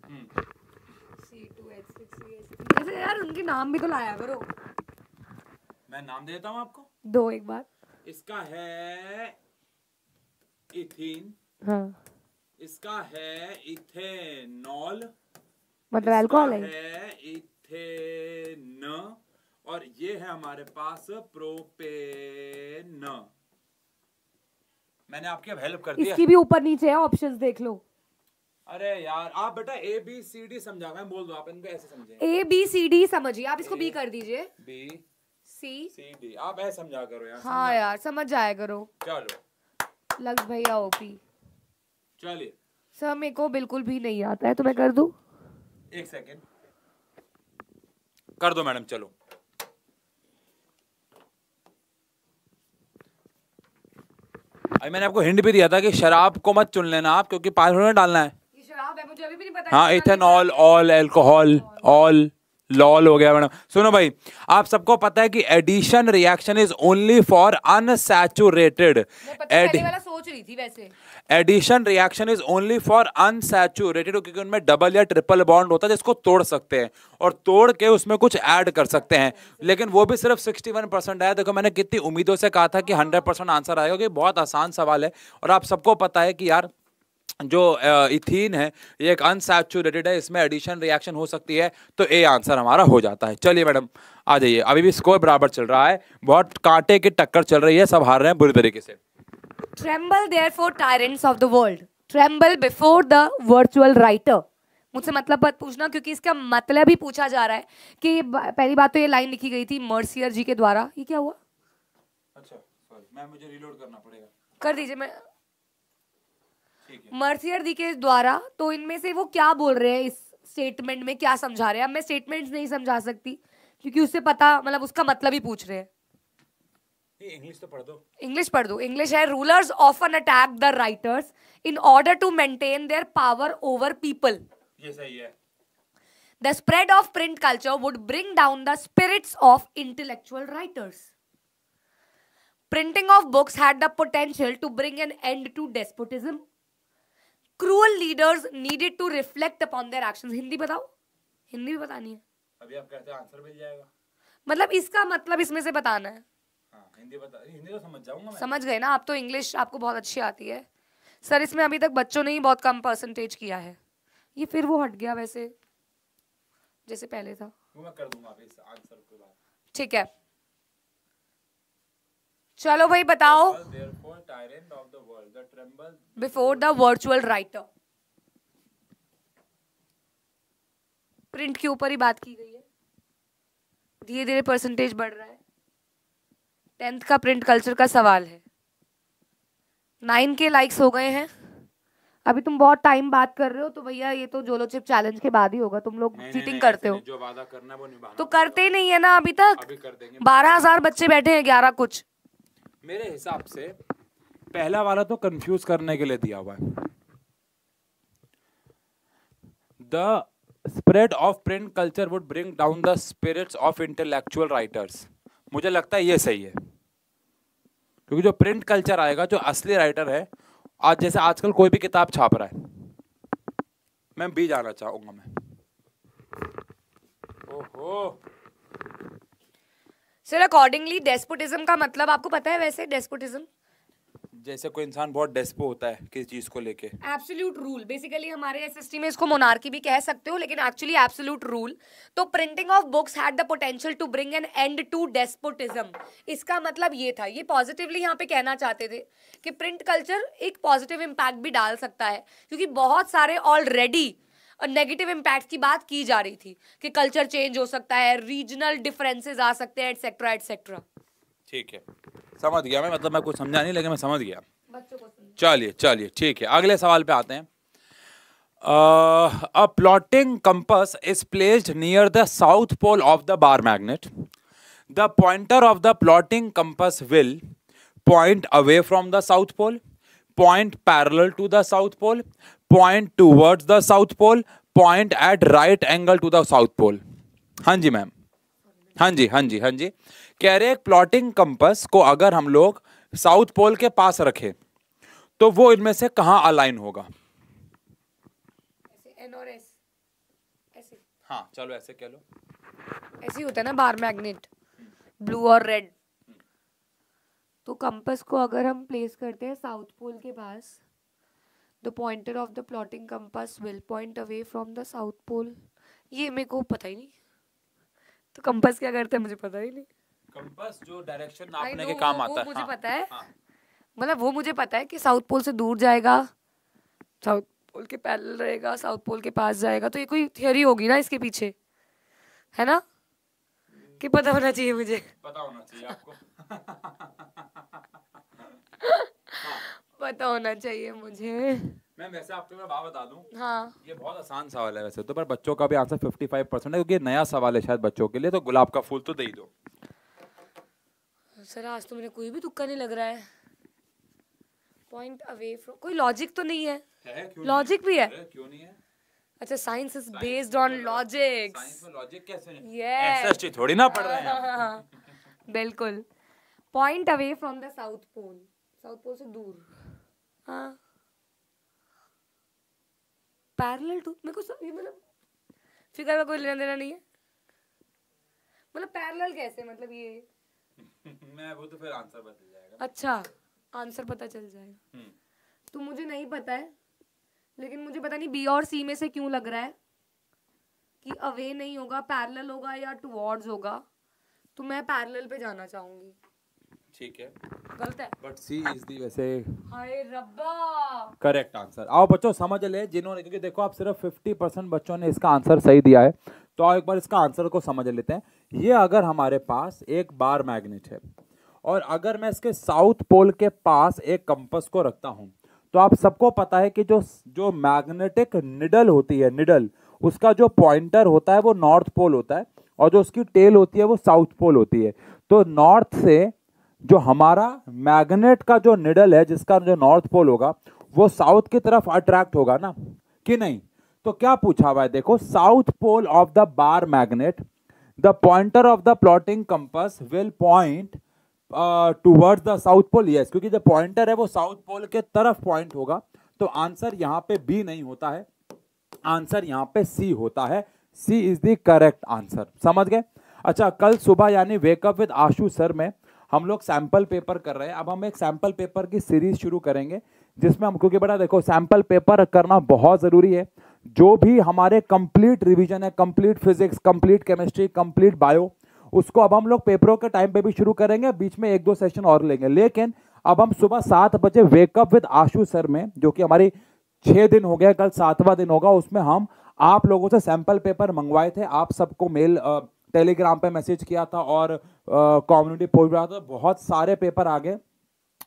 हम्म। यार उनके नाम भी तो लाया करो मैं नाम देता हूँ आपको दो एक बार इसका है इथिन हाँ इसका है इथेनॉल मतलब अल्कोहल है इथेन और ये है हमारे पास प्रोपेन मैंने आपकी अब हेल्प कर दी इसकी भी ऊपर नीचे है ऑप्शंस देख लो अरे यार आप बेटा ए बी सी डी समझा मैं बोल दो आप इनको ऐसे समझे ए बी सी डी समझिए आप इसको बी कर दीजिए बी सी सी डी आप ऐसे समझा करो यार हाँ समझा यार समझ जाया करो चलो लग भैया ओपी चलिए सर मेरे को बिल्कुल भी नहीं आता है तो मैं कर दू एक सेकेंड कर दो मैडम चलो भाई मैंने आपको हिंट भी दिया था कि शराब को मत चुन लेना आप क्योंकि पानी में डालना है हाँ इथेनॉल ऑल एल्कोहल ऑल लॉल हो गया मैडम सुनो भाई आप सबको पता है कि addition reaction is only for unsaturated addition reaction is only for unsaturated क्योंकि उनमें डबल या ट्रिपल बॉन्ड होता है जिसको तोड़ सकते हैं और तोड़ के उसमें कुछ ऐड कर सकते हैं लेकिन वो भी सिर्फ 61 परसेंट आया देखो मैंने कितनी उम्मीदों से कहा था कि 100 परसेंट आंसर आएगा क्योंकि बहुत आसान सवाल है और आप सबको पता है कि यार जो इथीन है ये एक अनसैचुरेटेड है इसमें एडिशन रिएक्शन हो सकती है तो ए आंसर हमारा हो जाता है चलिए मैडम आ जाइए अभी भी स्कोर बराबर चल रहा है बहुत कांटे की टक्कर चल रही है सब हार रहे हैं बुरी तरीके से tremble there for tyrants of the world tremble before the virtual writer मुझसे मतलब मत पूछना क्योंकि इसका मतलब ही पूछा जा रहा है कि पहली बात तो ये लाइन लिखी गई थी मर्सियर जी के द्वारा ये क्या हुआ अच्छा सॉरी मैं मुझे रीलोड करना पड़ेगा कर दीजिए मैं मर्सियर दी के द्वारा तो इनमें से वो क्या बोल रहे हैं इस स्टेटमेंट में क्या समझा रहे हैं अब मैं स्टेटमेंट्स नहीं समझा सकती क्योंकि उससे पता मतलब उसका मतलब ही पूछ रहे हैं इंग्लिश तो पढ़ दो इंग्लिश पढ़ दो इंग्लिश है rulers often attack the writers in order to maintain their power over people ये सही है the spread of print culture would bring down the spirits of intellectual writers printing of books had the potential to bring an end to despotism cruel leaders needed to reflect upon their actions Hindi बताओ हिंदी भी बतानी है अभी आप कहते आंसर मिल जाएगा मतलब इसका मतलब इसमें से बताना है हाँ, हिंदी बता हिंदी तो समझ जाऊंगा मैं समझ गए ना आप तो इंग्लिश आपको बहुत अच्छी आती है सर इसमें अभी तक बच्चों ने ही बहुत कम परसेंटेज किया है ये फिर वो हट गया वैसे जैसे पहले था वो मैं कर दूंगा आंसर के बाद ठीक है चलो भाई बताओ before the virtual writer print के ऊपर ही बात की गई है धीरे धीरे परसेंटेज बढ़ रहा है टेंथ का प्रिंट कल्चर का सवाल है नाइन के लाइक्स हो गए हैं अभी तुम बहुत टाइम बात कर रहे हो तो भैया ये तो जोलो चिप चैलेंज के बाद ही होगा तुम लोग चीटिंग करते हो जो वादा करना वो तो करते ही नहीं है ना अभी तक बारह हजार बच्चे बैठे हैं ग्यारह कुछ मेरे हिसाब से पहला वाला तो कंफ्यूज करने के लिए दिया हुआ है the spread of print culture would bring down the spirits of intellectual writers मुझे लगता है ये सही है क्योंकि जो प्रिंट कल्चर आएगा जो असली राइटर है आज जैसे आजकल कोई भी किताब छाप रहा है मैं भी जाना चाहूंगा मैं ओहो सर अकॉर्डिंगली डेस्पोटिज्म का मतलब आपको पता है वैसे डेस्पोटिज्म जैसे कोई इंसान बहुत डेस्पो होता है किसी चीज को लेके एब्सोल्यूट रूल बेसिकली हमारे एसएसटी में इसको मोनार्की भी कह सकते हो लेकिन एक्चुअली एब्सोल्यूट रूल तो printing of books had the potential to bring an end to despotism इसका मतलब ये था ये पॉजिटिवली यहाँ पे कहना चाहते थे कि प्रिंट कल्चर एक पॉजिटिव इम्पैक्ट भी डाल सकता है क्योंकि बहुत सारे ऑलरेडी नेगेटिव इम्पैक्ट की बात की जा रही थी कि कल्चर चेंज हो सकता है रीजनल डिफरेंसेज आ सकते हैं एटसेट्रा एटसेट्रा ठीक है समझ गया मैं मतलब मैं कुछ समझा नहीं लेकिन मैं समझ गया चलिए चलिए ठीक है अगले सवाल पे आते हैं a plotting compass is placed near the south pole of the bar magnet the pointer of the plotting compass will point away from the south pole point parallel to the south pole point towards the south pole point at right angle to the south pole हाँ जी मैम हाँ जी हाँ जी हाँ जी कह रहे प्लॉटिंग कंपस को अगर हम लोग साउथ पोल के पास रखें तो वो इनमें से कहाँ अलाइन होगा हाँ चलो ऐसे कह लो ऐसे होता है ना बार मैग्नेट ब्लू और रेड तो कंपस को अगर हम प्लेस करते हैं साउथ पोल के पास the pointer of the plotting compass will point away from the south pole ये मेरे को पता ही नहीं तो कंपास क्या करता है मुझे पता ही नहीं कंपास जो डायरेक्शन नापने के काम आता है मुझे हाँ, पता है हाँ. मतलब वो मुझे पता है कि साउथ पोल से दूर जाएगा साउथ पोल के पैरेलल रहेगा साउथ पोल के पास जाएगा तो ये कोई थ्योरी होगी ना इसके पीछे है ना कि पता होना चाहिए मुझे पता होना चाहिए आपको हाँ। पता होना चाहिए मुझे मैं वैसे आपको मैं बात बता दूं हाँ ये बहुत आसान सवाल है वैसे तो पर बच्चों का भी आंसर 55 परसेंट है क्योंकि ये नया सवाल है शायद बच्चों के लिए तो गुलाब का फूल तो दे ही दो सर आज तो मुझे कोई भी तुक्का नहीं लग रहा है पॉइंट अवे फ्रॉम कोई लॉजिक तो नहीं है है क्यों लॉजिक भी है क्यों नहीं है अच्छा science is based on logic science में लॉजिक कैसे है Yes. एसएसटी थोड़ी ना पढ़ रहे हैं बिल्कुल point away from the south pole south pole से दूर पैरेलल हाँ। टू मेरे को सब ये मतलब फिगर का कोई लेना देना नहीं है मतलब पैरेलल कैसे मतलब ये मैं वो तो फिर आंसर बदल जाएगा अच्छा आंसर पता चल जाएगा अच्छा, हम्म। तो मुझे नहीं पता है लेकिन मुझे पता नहीं बी और सी में से क्यों लग रहा है कि अवे नहीं होगा पैरेलल होगा या टुवर्ड्स होगा तो मैं पैरेलल पे जाना चाहूंगी ठीक है गलत है बट सी इज दी वैसे हाय रब्बा करेक्ट आंसर आओ बच्चों समझ ले जिन्होंने क्योंकि देखो आप सिर्फ 50 परसेंट बच्चों ने इसका आंसर सही दिया है तो आओ एक बार इसका आंसर को समझ लेते हैं ये अगर हमारे पास एक बार मैग्नेट है और अगर मैं इसके साउथ पोल के पास एक कंपस को रखता हूँ तो आप सबको पता है कि जो जो मैग्नेटिक निडल होती है निडल उसका जो पॉइंटर होता है वो नॉर्थ पोल होता है और जो उसकी टेल होती है वो साउथ पोल होती है तो नॉर्थ से जो हमारा मैग्नेट का जो निडल है जिसका जो नॉर्थ पोल होगा वो साउथ की तरफ अट्रैक्ट होगा ना कि नहीं तो क्या पूछा हुआ है देखो south pole of the bar magnet the pointer of the plotting compass will point towards the south pole yes क्योंकि जो पॉइंटर है वो साउथ पोल के तरफ पॉइंट होगा तो आंसर यहाँ पे बी नहीं होता है आंसर यहाँ पे सी होता है C is the correct answer समझ गए अच्छा कल सुबह यानी वेकअप विद आशू सर में हम लोग सैम्पल पेपर कर रहे हैं अब हम एक सैम्पल पेपर की सीरीज शुरू करेंगे जिसमें हम क्योंकि बड़ा देखो सैम्पल पेपर करना बहुत ज़रूरी है जो भी हमारे कंप्लीट रिवीजन है complete physics complete chemistry complete bio उसको अब हम लोग पेपरों के टाइम पे भी शुरू करेंगे बीच में एक दो सेशन और लेंगे लेकिन अब हम सुबह सात बजे वेकअप विद आशु सर में जो कि हमारी छः दिन हो गया कल सातवां दिन होगा उसमें हम आप लोगों से सैंपल पेपर मंगवाए थे आप सबको मेल आ, टेलीग्राम पे मैसेज किया था और कम्युनिटी पोस्ट बना था बहुत सारे पेपर आ गए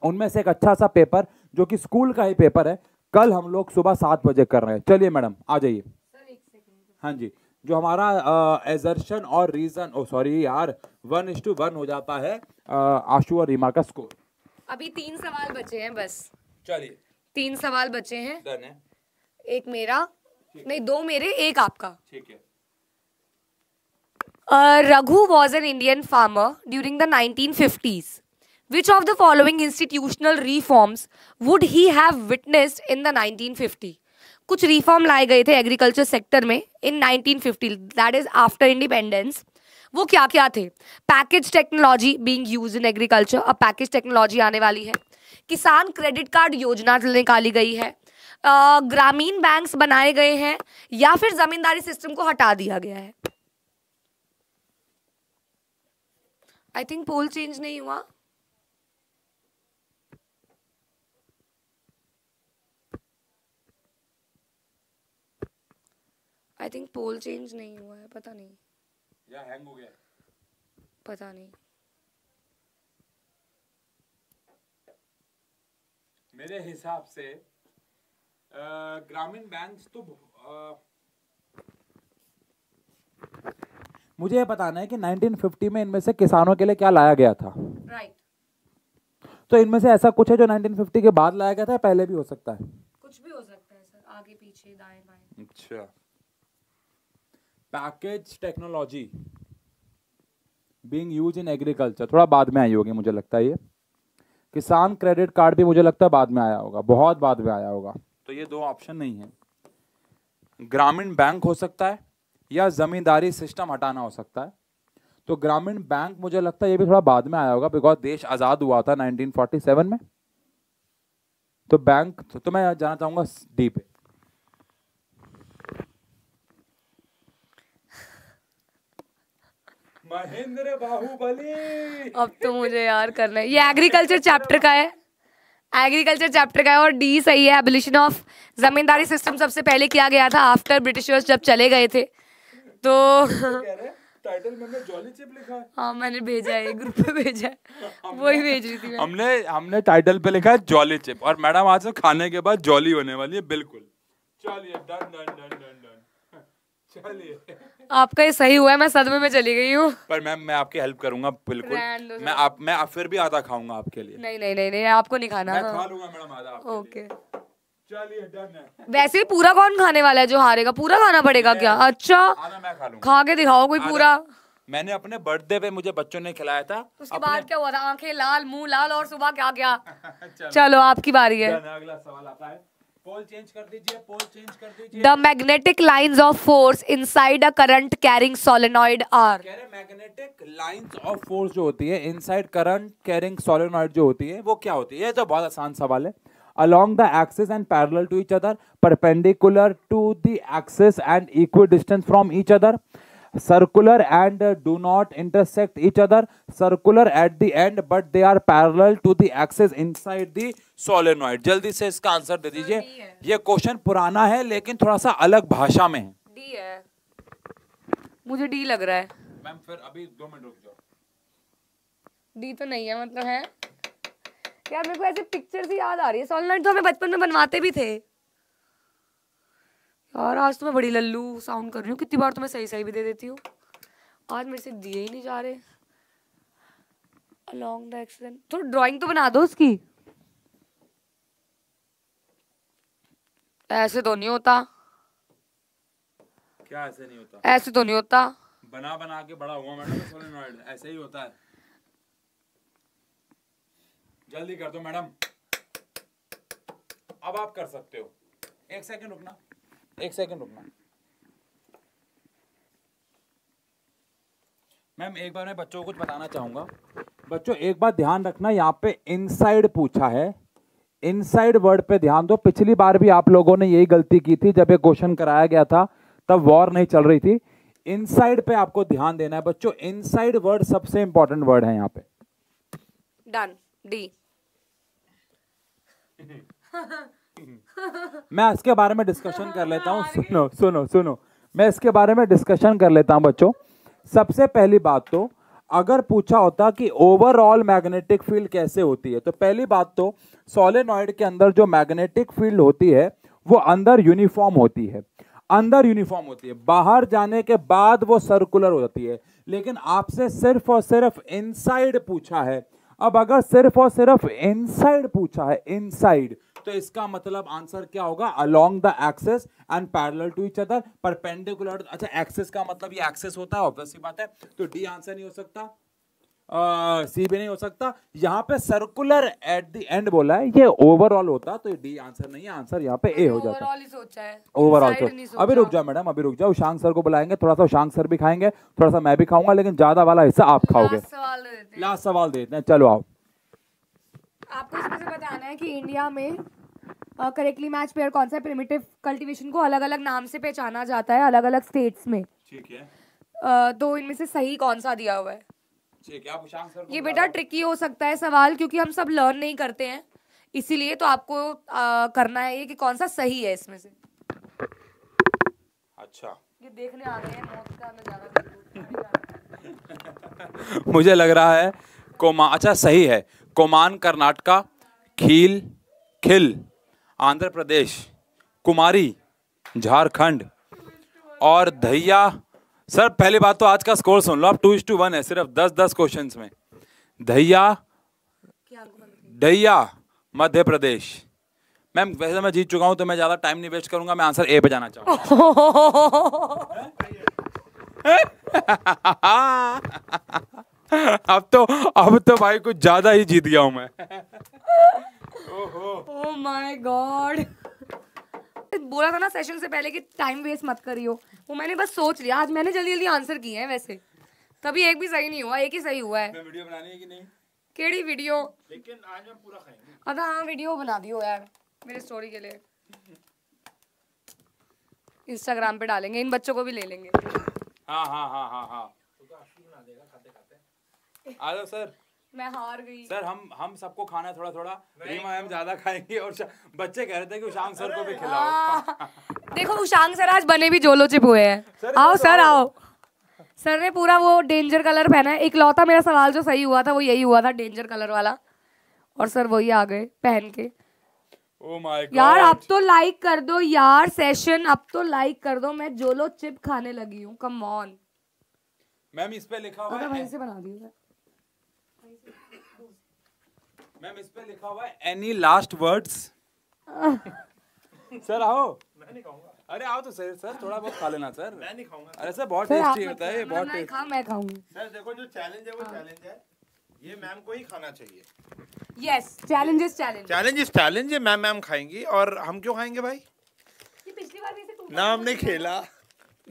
उनमें से एक अच्छा सा पेपर जो कि स्कूल का ही पेपर है कल हम लोग सुबह सात बजे कर रहे हैं चलिए मैडम आ जाइए हाँ जी जो हमारा एजर्शन और रीजन ओ सॉरी यार वन इज टू वन हो जाता है आशु और रीमा का स्कोर अभी तीन सवाल बचे हैं बस चलिए तीन सवाल बचे हैं है। एक मेरा नहीं दो मेरे एक आपका ठीक है Raghu was an Indian farmer during the nineteen fifties which of the following institutional reforms would he have witnessed in the nineteen fifty कुछ रिफॉर्म लाए गए थे एग्रीकल्चर सेक्टर में in nineteen fifty that is after independence वो क्या क्या थे package technology being use in agriculture अब पैकेज टेक्नोलॉजी आने वाली है किसान क्रेडिट कार्ड योजना निकाली गई है ग्रामीण बैंक्स बनाए गए हैं या फिर जमींदारी सिस्टम को हटा दिया गया है आई थिंक पोल चेंज नहीं हुआ आई थिंक पोल चेंज नहीं हुआ है पता नहीं या हैंग हो गया पता नहीं मेरे हिसाब से ग्रामीण बैंक्स तो आ, मुझे ये बताना है कि 1950 में इनमें से किसानों के लिए क्या लाया गया था राइट right. तो इनमें से ऐसा कुछ है जो 1950 के बाद लाया गया था पहले भी हो सकता है कुछ भी हो सकता है सर आगे पीछे दाएं बाएं अच्छा package technology being use in agriculture थोड़ा बाद में आई होगी मुझे लगता है ये किसान क्रेडिट कार्ड भी मुझे लगता है बाद में आया होगा बहुत बाद में आया होगा तो ये दो ऑप्शन नहीं है ग्रामीण बैंक हो सकता है या ज़मींदारी सिस्टम हटाना हो सकता है तो ग्रामीण बैंक मुझे लगता है ये भी थोड़ा बाद में आया होगा बिकॉज देश आज़ाद हुआ था 1947 में तो बैंक तो, तो मैं जाना चाहूंगा डी पे महेंद्र बाहुबली अब तो मुझे यार करना है ये एग्रीकल्चर चैप्टर का है एग्रीकल्चर चैप्टर का है और डी सही है एबलिशन ऑफ जमींदारी सिस्टम सबसे पहले किया गया था आफ्टर ब्रिटिशर्स जब चले गए थे तो टाइटल में जॉली चिप लिखा है हाँ मैंने भेजा है ग्रुप पे भेजा है वही भेज रही थी हमने हमने टाइटल पे लिखा है जॉली चिप और मैडम आज तो खाने के बाद जॉली होने वाली है बिल्कुल चलिए done done done done done चलिए आपका ये सही हुआ है मैं सदमे में चली गई हूँ पर मैम मैं आपकी हेल्प करूंगा बिल्कुल मैं आप मैं फिर भी आधा खाऊंगा आपके लिए नहीं नहीं नहीं नहीं आपको नहीं खाना मैं खा लूंगा मैडम आधा ओके वैसे पूरा कौन खाने वाला है जो हारेगा पूरा खाना पड़ेगा क्या अच्छा खा के दिखाओ कोई पूरा मैंने अपने बर्थडे पे मुझे बच्चों ने खिलाया था उसके बाद क्या हुआ था आंखें लाल मुंह लाल और सुबह क्या क्या चलो, चलो आपकी बारी है अगला सवाल आता है पोल चेंज कर दीजिए पोल चेंज कर दीजिए the magnetic lines of force inside a current carrying solenoid are magnetic lines of force जो होती है इनसाइड करंट कैरिंग सोलेनॉइड जो होती है वो क्या होती है ये तो बहुत आसान सवाल है along the axis and parallel to each other, perpendicular to the axis and equidistant from each other, circular and do not intersect each other, circular at the end but they are parallel to the axis inside the solenoid. जल्दी से इसका आंसर दे दीजिए ये क्वेश्चन पुराना है लेकिन थोड़ा सा अलग भाषा में है डी है मुझे डी लग रहा है मैम फिर अभी दो मिनट रुक जाओ डी तो नहीं है मतलब है यार मेरे को ऐसे पिक्चर ही याद आ रही है सॉलनाइट तो हमें बचपन में बनवाते भी थे यार आज तो मैं बड़ी लल्लू साउंड कर रही हूँ कितनी बार तो मैं सही सही भी दे देती हूँ आज मेरे से दिए ही नहीं जा रहे अलोंग द एक्सीडेंट थोड़ा ड्राइंग तो बना दो उसकी ऐसे तो नहीं होता क्या ऐसे नहीं होता ऐसे तो नहीं होता बना बना के बड़ा हुआ मैडम ऐसे ही होता है जल्दी कर दो मैडम अब आप कर सकते हो एक सेकंड रुकना एक सेकंड रुकना मैम एक बार मैं बच्चों को कुछ बताना चाहूंगा बच्चों एक बार ध्यान रखना यहाँ पे इनसाइड पूछा है इनसाइड वर्ड पे ध्यान दो पिछली बार भी आप लोगों ने यही गलती की थी जब ये क्वेश्चन कराया गया था तब वॉर नहीं चल रही थी इनसाइड पे आपको ध्यान देना है बच्चों इनसाइड वर्ड सबसे इंपॉर्टेंट वर्ड है यहाँ पे डन डी मैं इसके बारे में डिस्कशन कर लेता हूँ सुनो सुनो सुनो मैं इसके बारे में डिस्कशन कर लेता हूँ बच्चों सबसे पहली बात तो अगर पूछा होता कि ओवरऑल मैग्नेटिक फील्ड कैसे होती है तो पहली बात तो सोलेनॉइड के अंदर जो मैग्नेटिक फील्ड होती है वो अंदर यूनिफॉर्म होती है अंदर यूनिफॉर्म होती है बाहर जाने के बाद वो सर्कुलर हो जाती है लेकिन आपसे सिर्फ और सिर्फ इनसाइड पूछा है अब अगर सिर्फ और सिर्फ इनसाइड पूछा है इनसाइड तो इसका मतलब आंसर क्या होगा along the axis and parallel to each other perpendicular अच्छा एक्सेस का मतलब ये एक्सेस होता है ऑब्वियस बात है तो डी आंसर नहीं हो सकता सी uh, भी नहीं हो सकता यहाँ पे सर्कुलर एट द एंड बोला है ये ओवरऑल होता तो डी आंसर नहीं है आंसर यहाँ पे ए हो जाता ओवरऑल सोचा तो- अभी रुक जाओ मैडम अभी रुक जाओ उशांक सर को बुलाएंगे थोड़ा सा उशांक सर भी खाएंगे थोड़ा सा मैं भी खाऊंगा लेकिन ज्यादा वाला हिस्सा आप खाओगे लास्ट सवाल देते हैं चलो आओ आपको इसमें से बताना है कि इंडिया में करेक्टली मैच पेयर कौन सा प्रिमिटिव कल्टीवेशन को अलग अलग नाम से पहचाना जाता है अलग अलग स्टेट्स में ठीक है uh, दो इनमें से सही कौन सा दिया हुआ है ठीक है आप सर ये बेटा ट्रिकी हो सकता है सवाल क्योंकि हम सब लर्न नहीं करते हैं इसीलिए तो आपको आ, करना है ये कि कौन सा सही है इसमें से अच्छा ये देखने आ गए हैं मौत का नजारा मुझे लग रहा है कोमा अच्छा सही है कोमान कर्नाटका खील खिल आंध्र प्रदेश कुमारी झारखंड और धैया सर पहली बात तो आज का स्कोर सुन लो आप टू इज टू वन है सिर्फ दस दस क्वेश्चन में धैया धैया मध्य प्रदेश मैम वैसे मैं जीत चुका हूं तो मैं ज़्यादा टाइम नहीं वेस्ट करूंगा मैं आंसर ए पे जाना चाहूंगा अब तो अब तो भाई कुछ ज्यादा ही जीत गया हूं मैं ओह माय गॉड बोला था ना सेशन से पहले कि टाइम वेस्ट मत करियो वो मैंने बस सोच लिया आज मैंने जल्दी जल्दी आंसर किए हैं वैसे तभी एक भी सही नहीं हुआ एक ही सही हुआ है वीडियो बनानी है कि नहीं केड़ी वीडियो लेकिन आज मैं पूरा खाएंगे अदा हां वीडियो बना दियो यार मेरे स्टोरी के लिए इंस्टाग्राम पे डालेंगे इन बच्चों को भी ले लेंगे हाँ हाँ हाँ हाँ, हाँ। आ जाओ सर मैं हार गई सर हम हम सबको खाना थोड़ा थोड़ा रीमा मैम ज्यादा खाएंगे और बच्चे कह रहे थे कि उशांग सर को भी खिलाओ हाँ। देखो उशांग सर आज बने भी जोलो चिप हुए हैं आओ सर आओ सर ने पूरा वो डेंजर कलर पहना है इकलौता मेरा सवाल जो सही हुआ था वो यही हुआ था डेंजर कलर वाला और सर वही आ गए पहन के Oh यार अब तो लाइक कर दो यार सेशन अब तो लाइक कर दो मैं जोलो चिप खाने लगी हूँ कम ऑन मैम इस पे लिखा हुआ है से बना दी मैम इस पे लिखा हुआ है एनी लास्ट वर्ड्स सर आओ मैं नहीं खाऊंगा अरे आओ तो सर सर थोड़ा बहुत खा लेना सर मैं नहीं खाऊंगा अरे सर बहुत टेस्टी होता है बहुत मैं खाऊंगा सर देखो जो चैलेंज है वो चैलेंज हाँ। है ये मैम को ही खाना चाहिए yes challenges challenge challenges challenge ma'am ma'am खाएंगी और हम क्यों खाएंगे भाई ये पिछली बार भी ना हमने खेला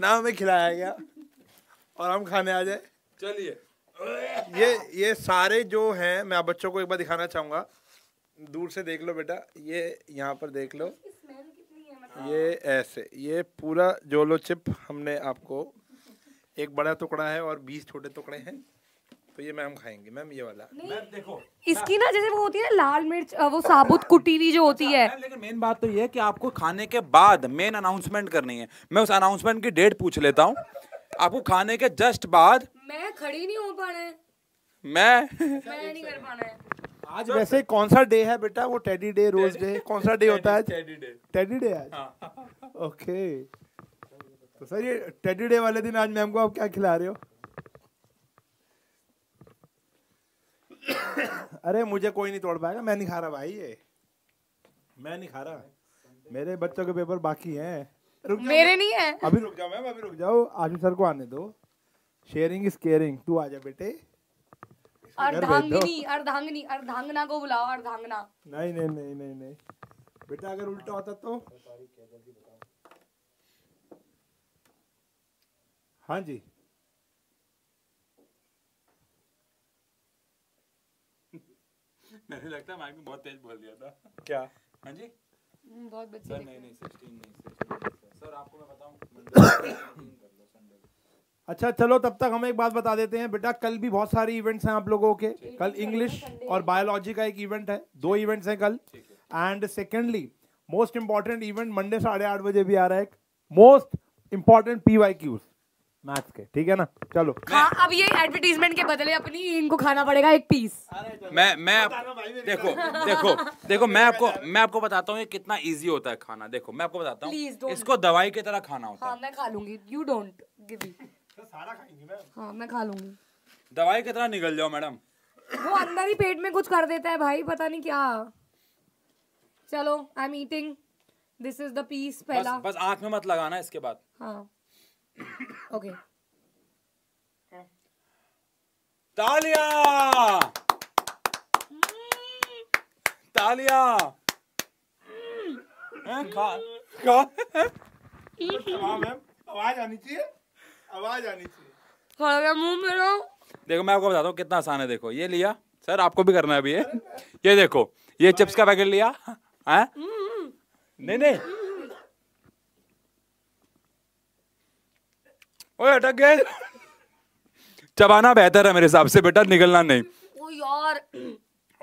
ना हमें खिलाया गया और हम खाने आ जाए चलिए ये ये सारे जो हैं मैं आप बच्चों को एक बार दिखाना चाहूँगा दूर से देख लो बेटा ये यहाँ पर देख लो मतलब? ये ऐसे ये पूरा जोलो चिप हमने आपको एक बड़ा टुकड़ा है और बीस छोटे टुकड़े हैं तो ये मैम खाएंगे मैम ये वाला मैम देखो इसकी ना जैसे वो होती है ना लाल मिर्च वो साबुत कुटी हुई जो होती अच्छा, है लेकिन मेन बात तो ये है कि आपको खाने के बाद मेन अनाउंसमेंट करनी है मैं उस अनाउंसमेंट की डेट पूछ लेता हूँ आपको खाने के जस्ट बाद मैं खड़ी नहीं हो पा रहे मैं मैं नहीं कर पाना है आज वैसे कौन सा डे है बेटा वो टेडी डे रोज डे कौन सा डे होता है टेडी डे टेडी डे आज ओके हाँ। तो सर ये टेडी डे वाले दिन आज मैम को आप क्या खिला रहे हो अरे मुझे कोई नहीं तोड़ पाएगा मैं नहीं खा रहा भाई ये मैं नहीं खा रहा मेरे बच्चों के पेपर बाकी हैं मेरे नहीं है अभी रुक जाओ मैम अभी रुक जाओ आशिफ सर को आने दो शेयरिंग इज केयरिंग तू आ जा बेटे अर्धांगिनी अर्धांगिनी अर्धांगना को बुलाओ अर्धांगना नहीं नहीं नहीं नहीं नहीं बेटा अगर उल्टा होता तो हाँ जी मैंने लगता है बहुत तेज बोल दिया था क्या हाँ जी हम्म, बहुत बच्चे सर नहीं नहीं सिक्सटीन नहीं सर आपको मैं बताऊँ अच्छा चलो तब तक हम एक बात बता देते हैं बेटा कल भी बहुत सारे इवेंट्स हैं आप लोगों के कल इंग्लिश और बायोलॉजी का एक इवेंट है दो इवेंट्स हैं कल and secondly most important event Monday साढ़े आठ बजे भी आ रहा है most important P Y Qs maths के ठीक है ना चलो हाँ अब ये एडवर्टीजमेंट के बदले अपनी इनको खाना पड़ेगा एक पीस तो मैं मैं आप, देखो देखो देखो मैं आपको मैं आपको बताता हूँ ये कितना इजी होता है खाना देखो मैं आपको बताता हूँ इसको दवाई की तरह खाना होता हाँ, है मैं खा लूंगी यू डोंट गिव मी हाँ मैं खा लूंगी दवाई की तरह निकल जाओ मैडम वो अंदर ही पेट में कुछ कर देता है भाई पता नहीं क्या चलो I am eating this is the piece पहला बस आंख में मत लगाना इसके बाद हाँ ओके तालिया तालिया खा खा आवाज आनी चाहिए आवाज आनी चाहिए मुंह मेरा देखो मैं आपको बताता हूँ कितना आसान है देखो ये लिया सर आपको भी करना है अभी ये देखो ये चिप्स का पैकेट लिया है हाँ? हम्म, हम्म। नहीं नहीं ओए अटक गए चबाना बेहतर है मेरे हिसाब से बेटा निकलना नहीं ओ यार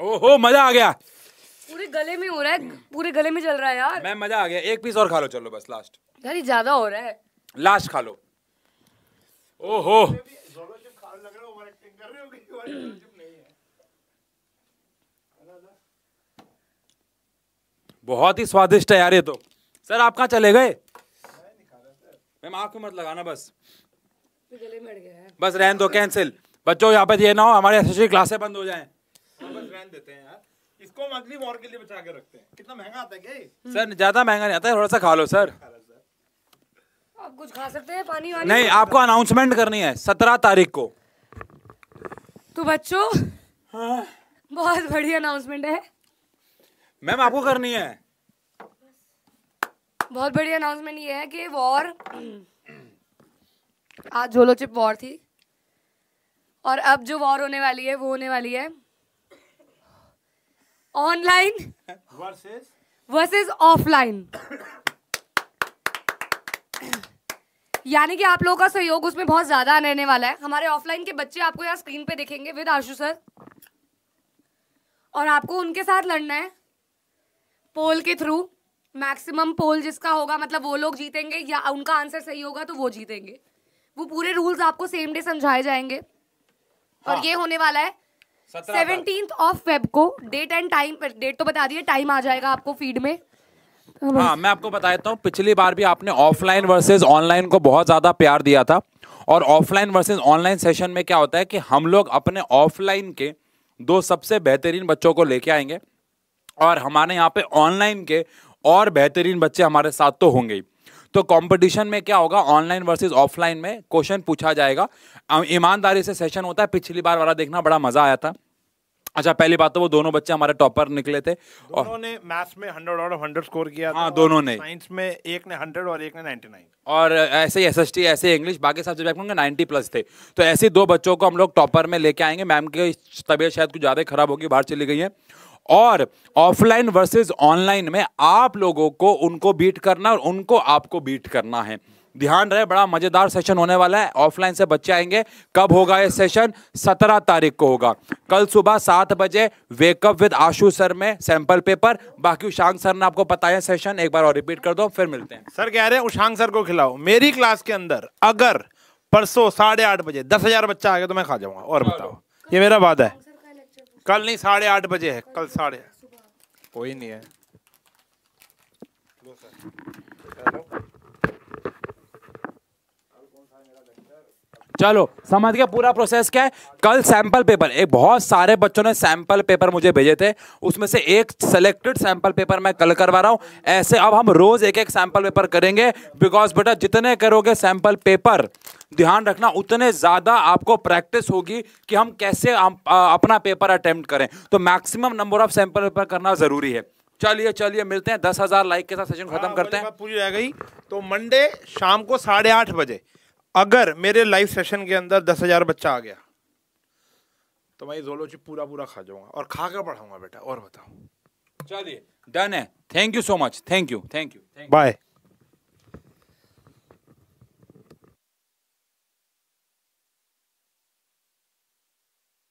ओहो मजा आ गया पूरे गले में हो रहा है पूरे गले में चल रहा है यार मैं मजा आ गया एक पीस और खा लो चलो बस लास्ट यार ये ज्यादा हो रहा है लास्ट खा लो ओहो बहुत ही स्वादिष्ट है यार ये तो सर आप कहाँ चले गए मैं आँख मत लगाना बस तो बस रहन दो कैंसिल बच्चों यहाँ पे ये ना हो हमारी एसएससी क्लासे बंद हो जाए महंगा सर ज्यादा महंगा नहीं आता थोड़ा सा खा लो सर आप कुछ खा सकते हैं पानी वानी नहीं आपको अनाउंसमेंट करनी है सत्रह तारीख को तो बच्चों हाँ। बहुत बड़ी अनाउंसमेंट है मैम आपको करनी है बहुत बड़ी अनाउंसमेंट ये है कि वॉर आज झोलो चिप वॉर थी और अब जो वॉर होने वाली है वो होने वाली है ऑनलाइन वर्सेस वर्सेस ऑफलाइन यानी कि आप लोगों का सहयोग उसमें बहुत ज्यादा रहने वाला है हमारे ऑफलाइन के बच्चे आपको यहाँ स्क्रीन पे देखेंगे विद आशु सर और आपको उनके साथ लड़ना है पोल के थ्रू मैक्सिमम पोल जिसका होगा मतलब वो लोग जीतेंगे या उनका आंसर सही होगा तो वो जीतेंगे वो पूरे रूल्स आपको सेम डे समझाए जाएंगे हाँ। और ये होने वाला है सेवनटीन ऑफ फेब को डेट एंड टाइम डेट तो बता दिए टाइम आ जाएगा आपको फीड में हाँ मैं आपको बता देता हूँ पिछली बार भी आपने ऑफलाइन वर्सेस ऑनलाइन को बहुत ज़्यादा प्यार दिया था और ऑफलाइन वर्सेस ऑनलाइन सेशन में क्या होता है कि हम लोग अपने ऑफलाइन के दो सबसे बेहतरीन बच्चों को लेके आएंगे और हमारे यहाँ पे ऑनलाइन के और बेहतरीन बच्चे हमारे साथ तो होंगे ही तो कंपटीशन में क्या होगा ऑनलाइन वर्सेस ऑफलाइन में क्वेश्चन पूछा जाएगा ईमानदारी से सेशन होता है पिछली बार वाला देखना बड़ा मजा आया था अच्छा पहली बात तो वो दोनों बच्चे हमारे टॉपर निकले थे दोनों ने मैथ्स में हंड्रेड और हंड्रेड स्कोर किया हाँ दोनों ने साइंस में एक ने हंड्रेड और एक ने नाइन्टी नाइन और ऐसे ही एस एस टी ऐसे इंग्लिश बाकी सब सब्जेक्ट उनके नाइन्टी प्लस थे तो ऐसे दो बच्चों को हम लोग टॉपर में लेके आएंगे मैम की तबीयत शायद कुछ ज़्यादा खराब होगी बाहर चली गई है और ऑफलाइन वर्सेस ऑनलाइन में आप लोगों को उनको बीट करना और उनको आपको बीट करना है ध्यान रहे बड़ा मज़ेदार सेशन होने वाला है ऑफलाइन से बच्चे आएंगे कब होगा ये सेशन सत्रह तारीख को होगा कल सुबह सात बजे वेकअप विद आशु सर में सैंपल पेपर बाकी उशांग सर ने आपको बताया सेशन एक बार और रिपीट कर दो फिर मिलते हैं सर कह रहे हैं उशांग सर को खिलाओ मेरी क्लास के अंदर अगर परसों साढ़े आठ बजे दस हजार बच्चा आ गया तो मैं खा जाऊंगा और बताओ ये मेरा वादा है कल नहीं साढ़े आठ बजे है कल साढ़े कोई नहीं है चलो समझ गया पूरा प्रोसेस क्या है कल सैंपल पेपर एक बहुत सारे बच्चों ने सैंपल पेपर मुझे भेजे थे उसमें से एक सेलेक्टेड सैंपल पेपर मैं कल करवा रहा हूँ ऐसे अब हम रोज एक एक सैंपल पेपर करेंगे बिकॉज बेटा जितने करोगे सैंपल पेपर ध्यान रखना उतने ज़्यादा आपको प्रैक्टिस होगी कि हम कैसे हम, आ, अपना पेपर अटैम्प्ट करें तो maximum number of sample paper करना ज़रूरी है चलिए चलिए मिलते हैं दस हज़ार लाइक के साथ सेशन खत्म हाँ, करते हैं पूरी रह गई तो मंडे शाम को साढ़े आठ बजे अगर मेरे लाइव सेशन के अंदर दस हज़ार बच्चा आ गया तो मैं जोलोची पूरा पूरा खा जाऊंगा और खा कर पढ़ाऊंगा बेटा और बताओ चलिए डन है thank you so much thank you thank you bye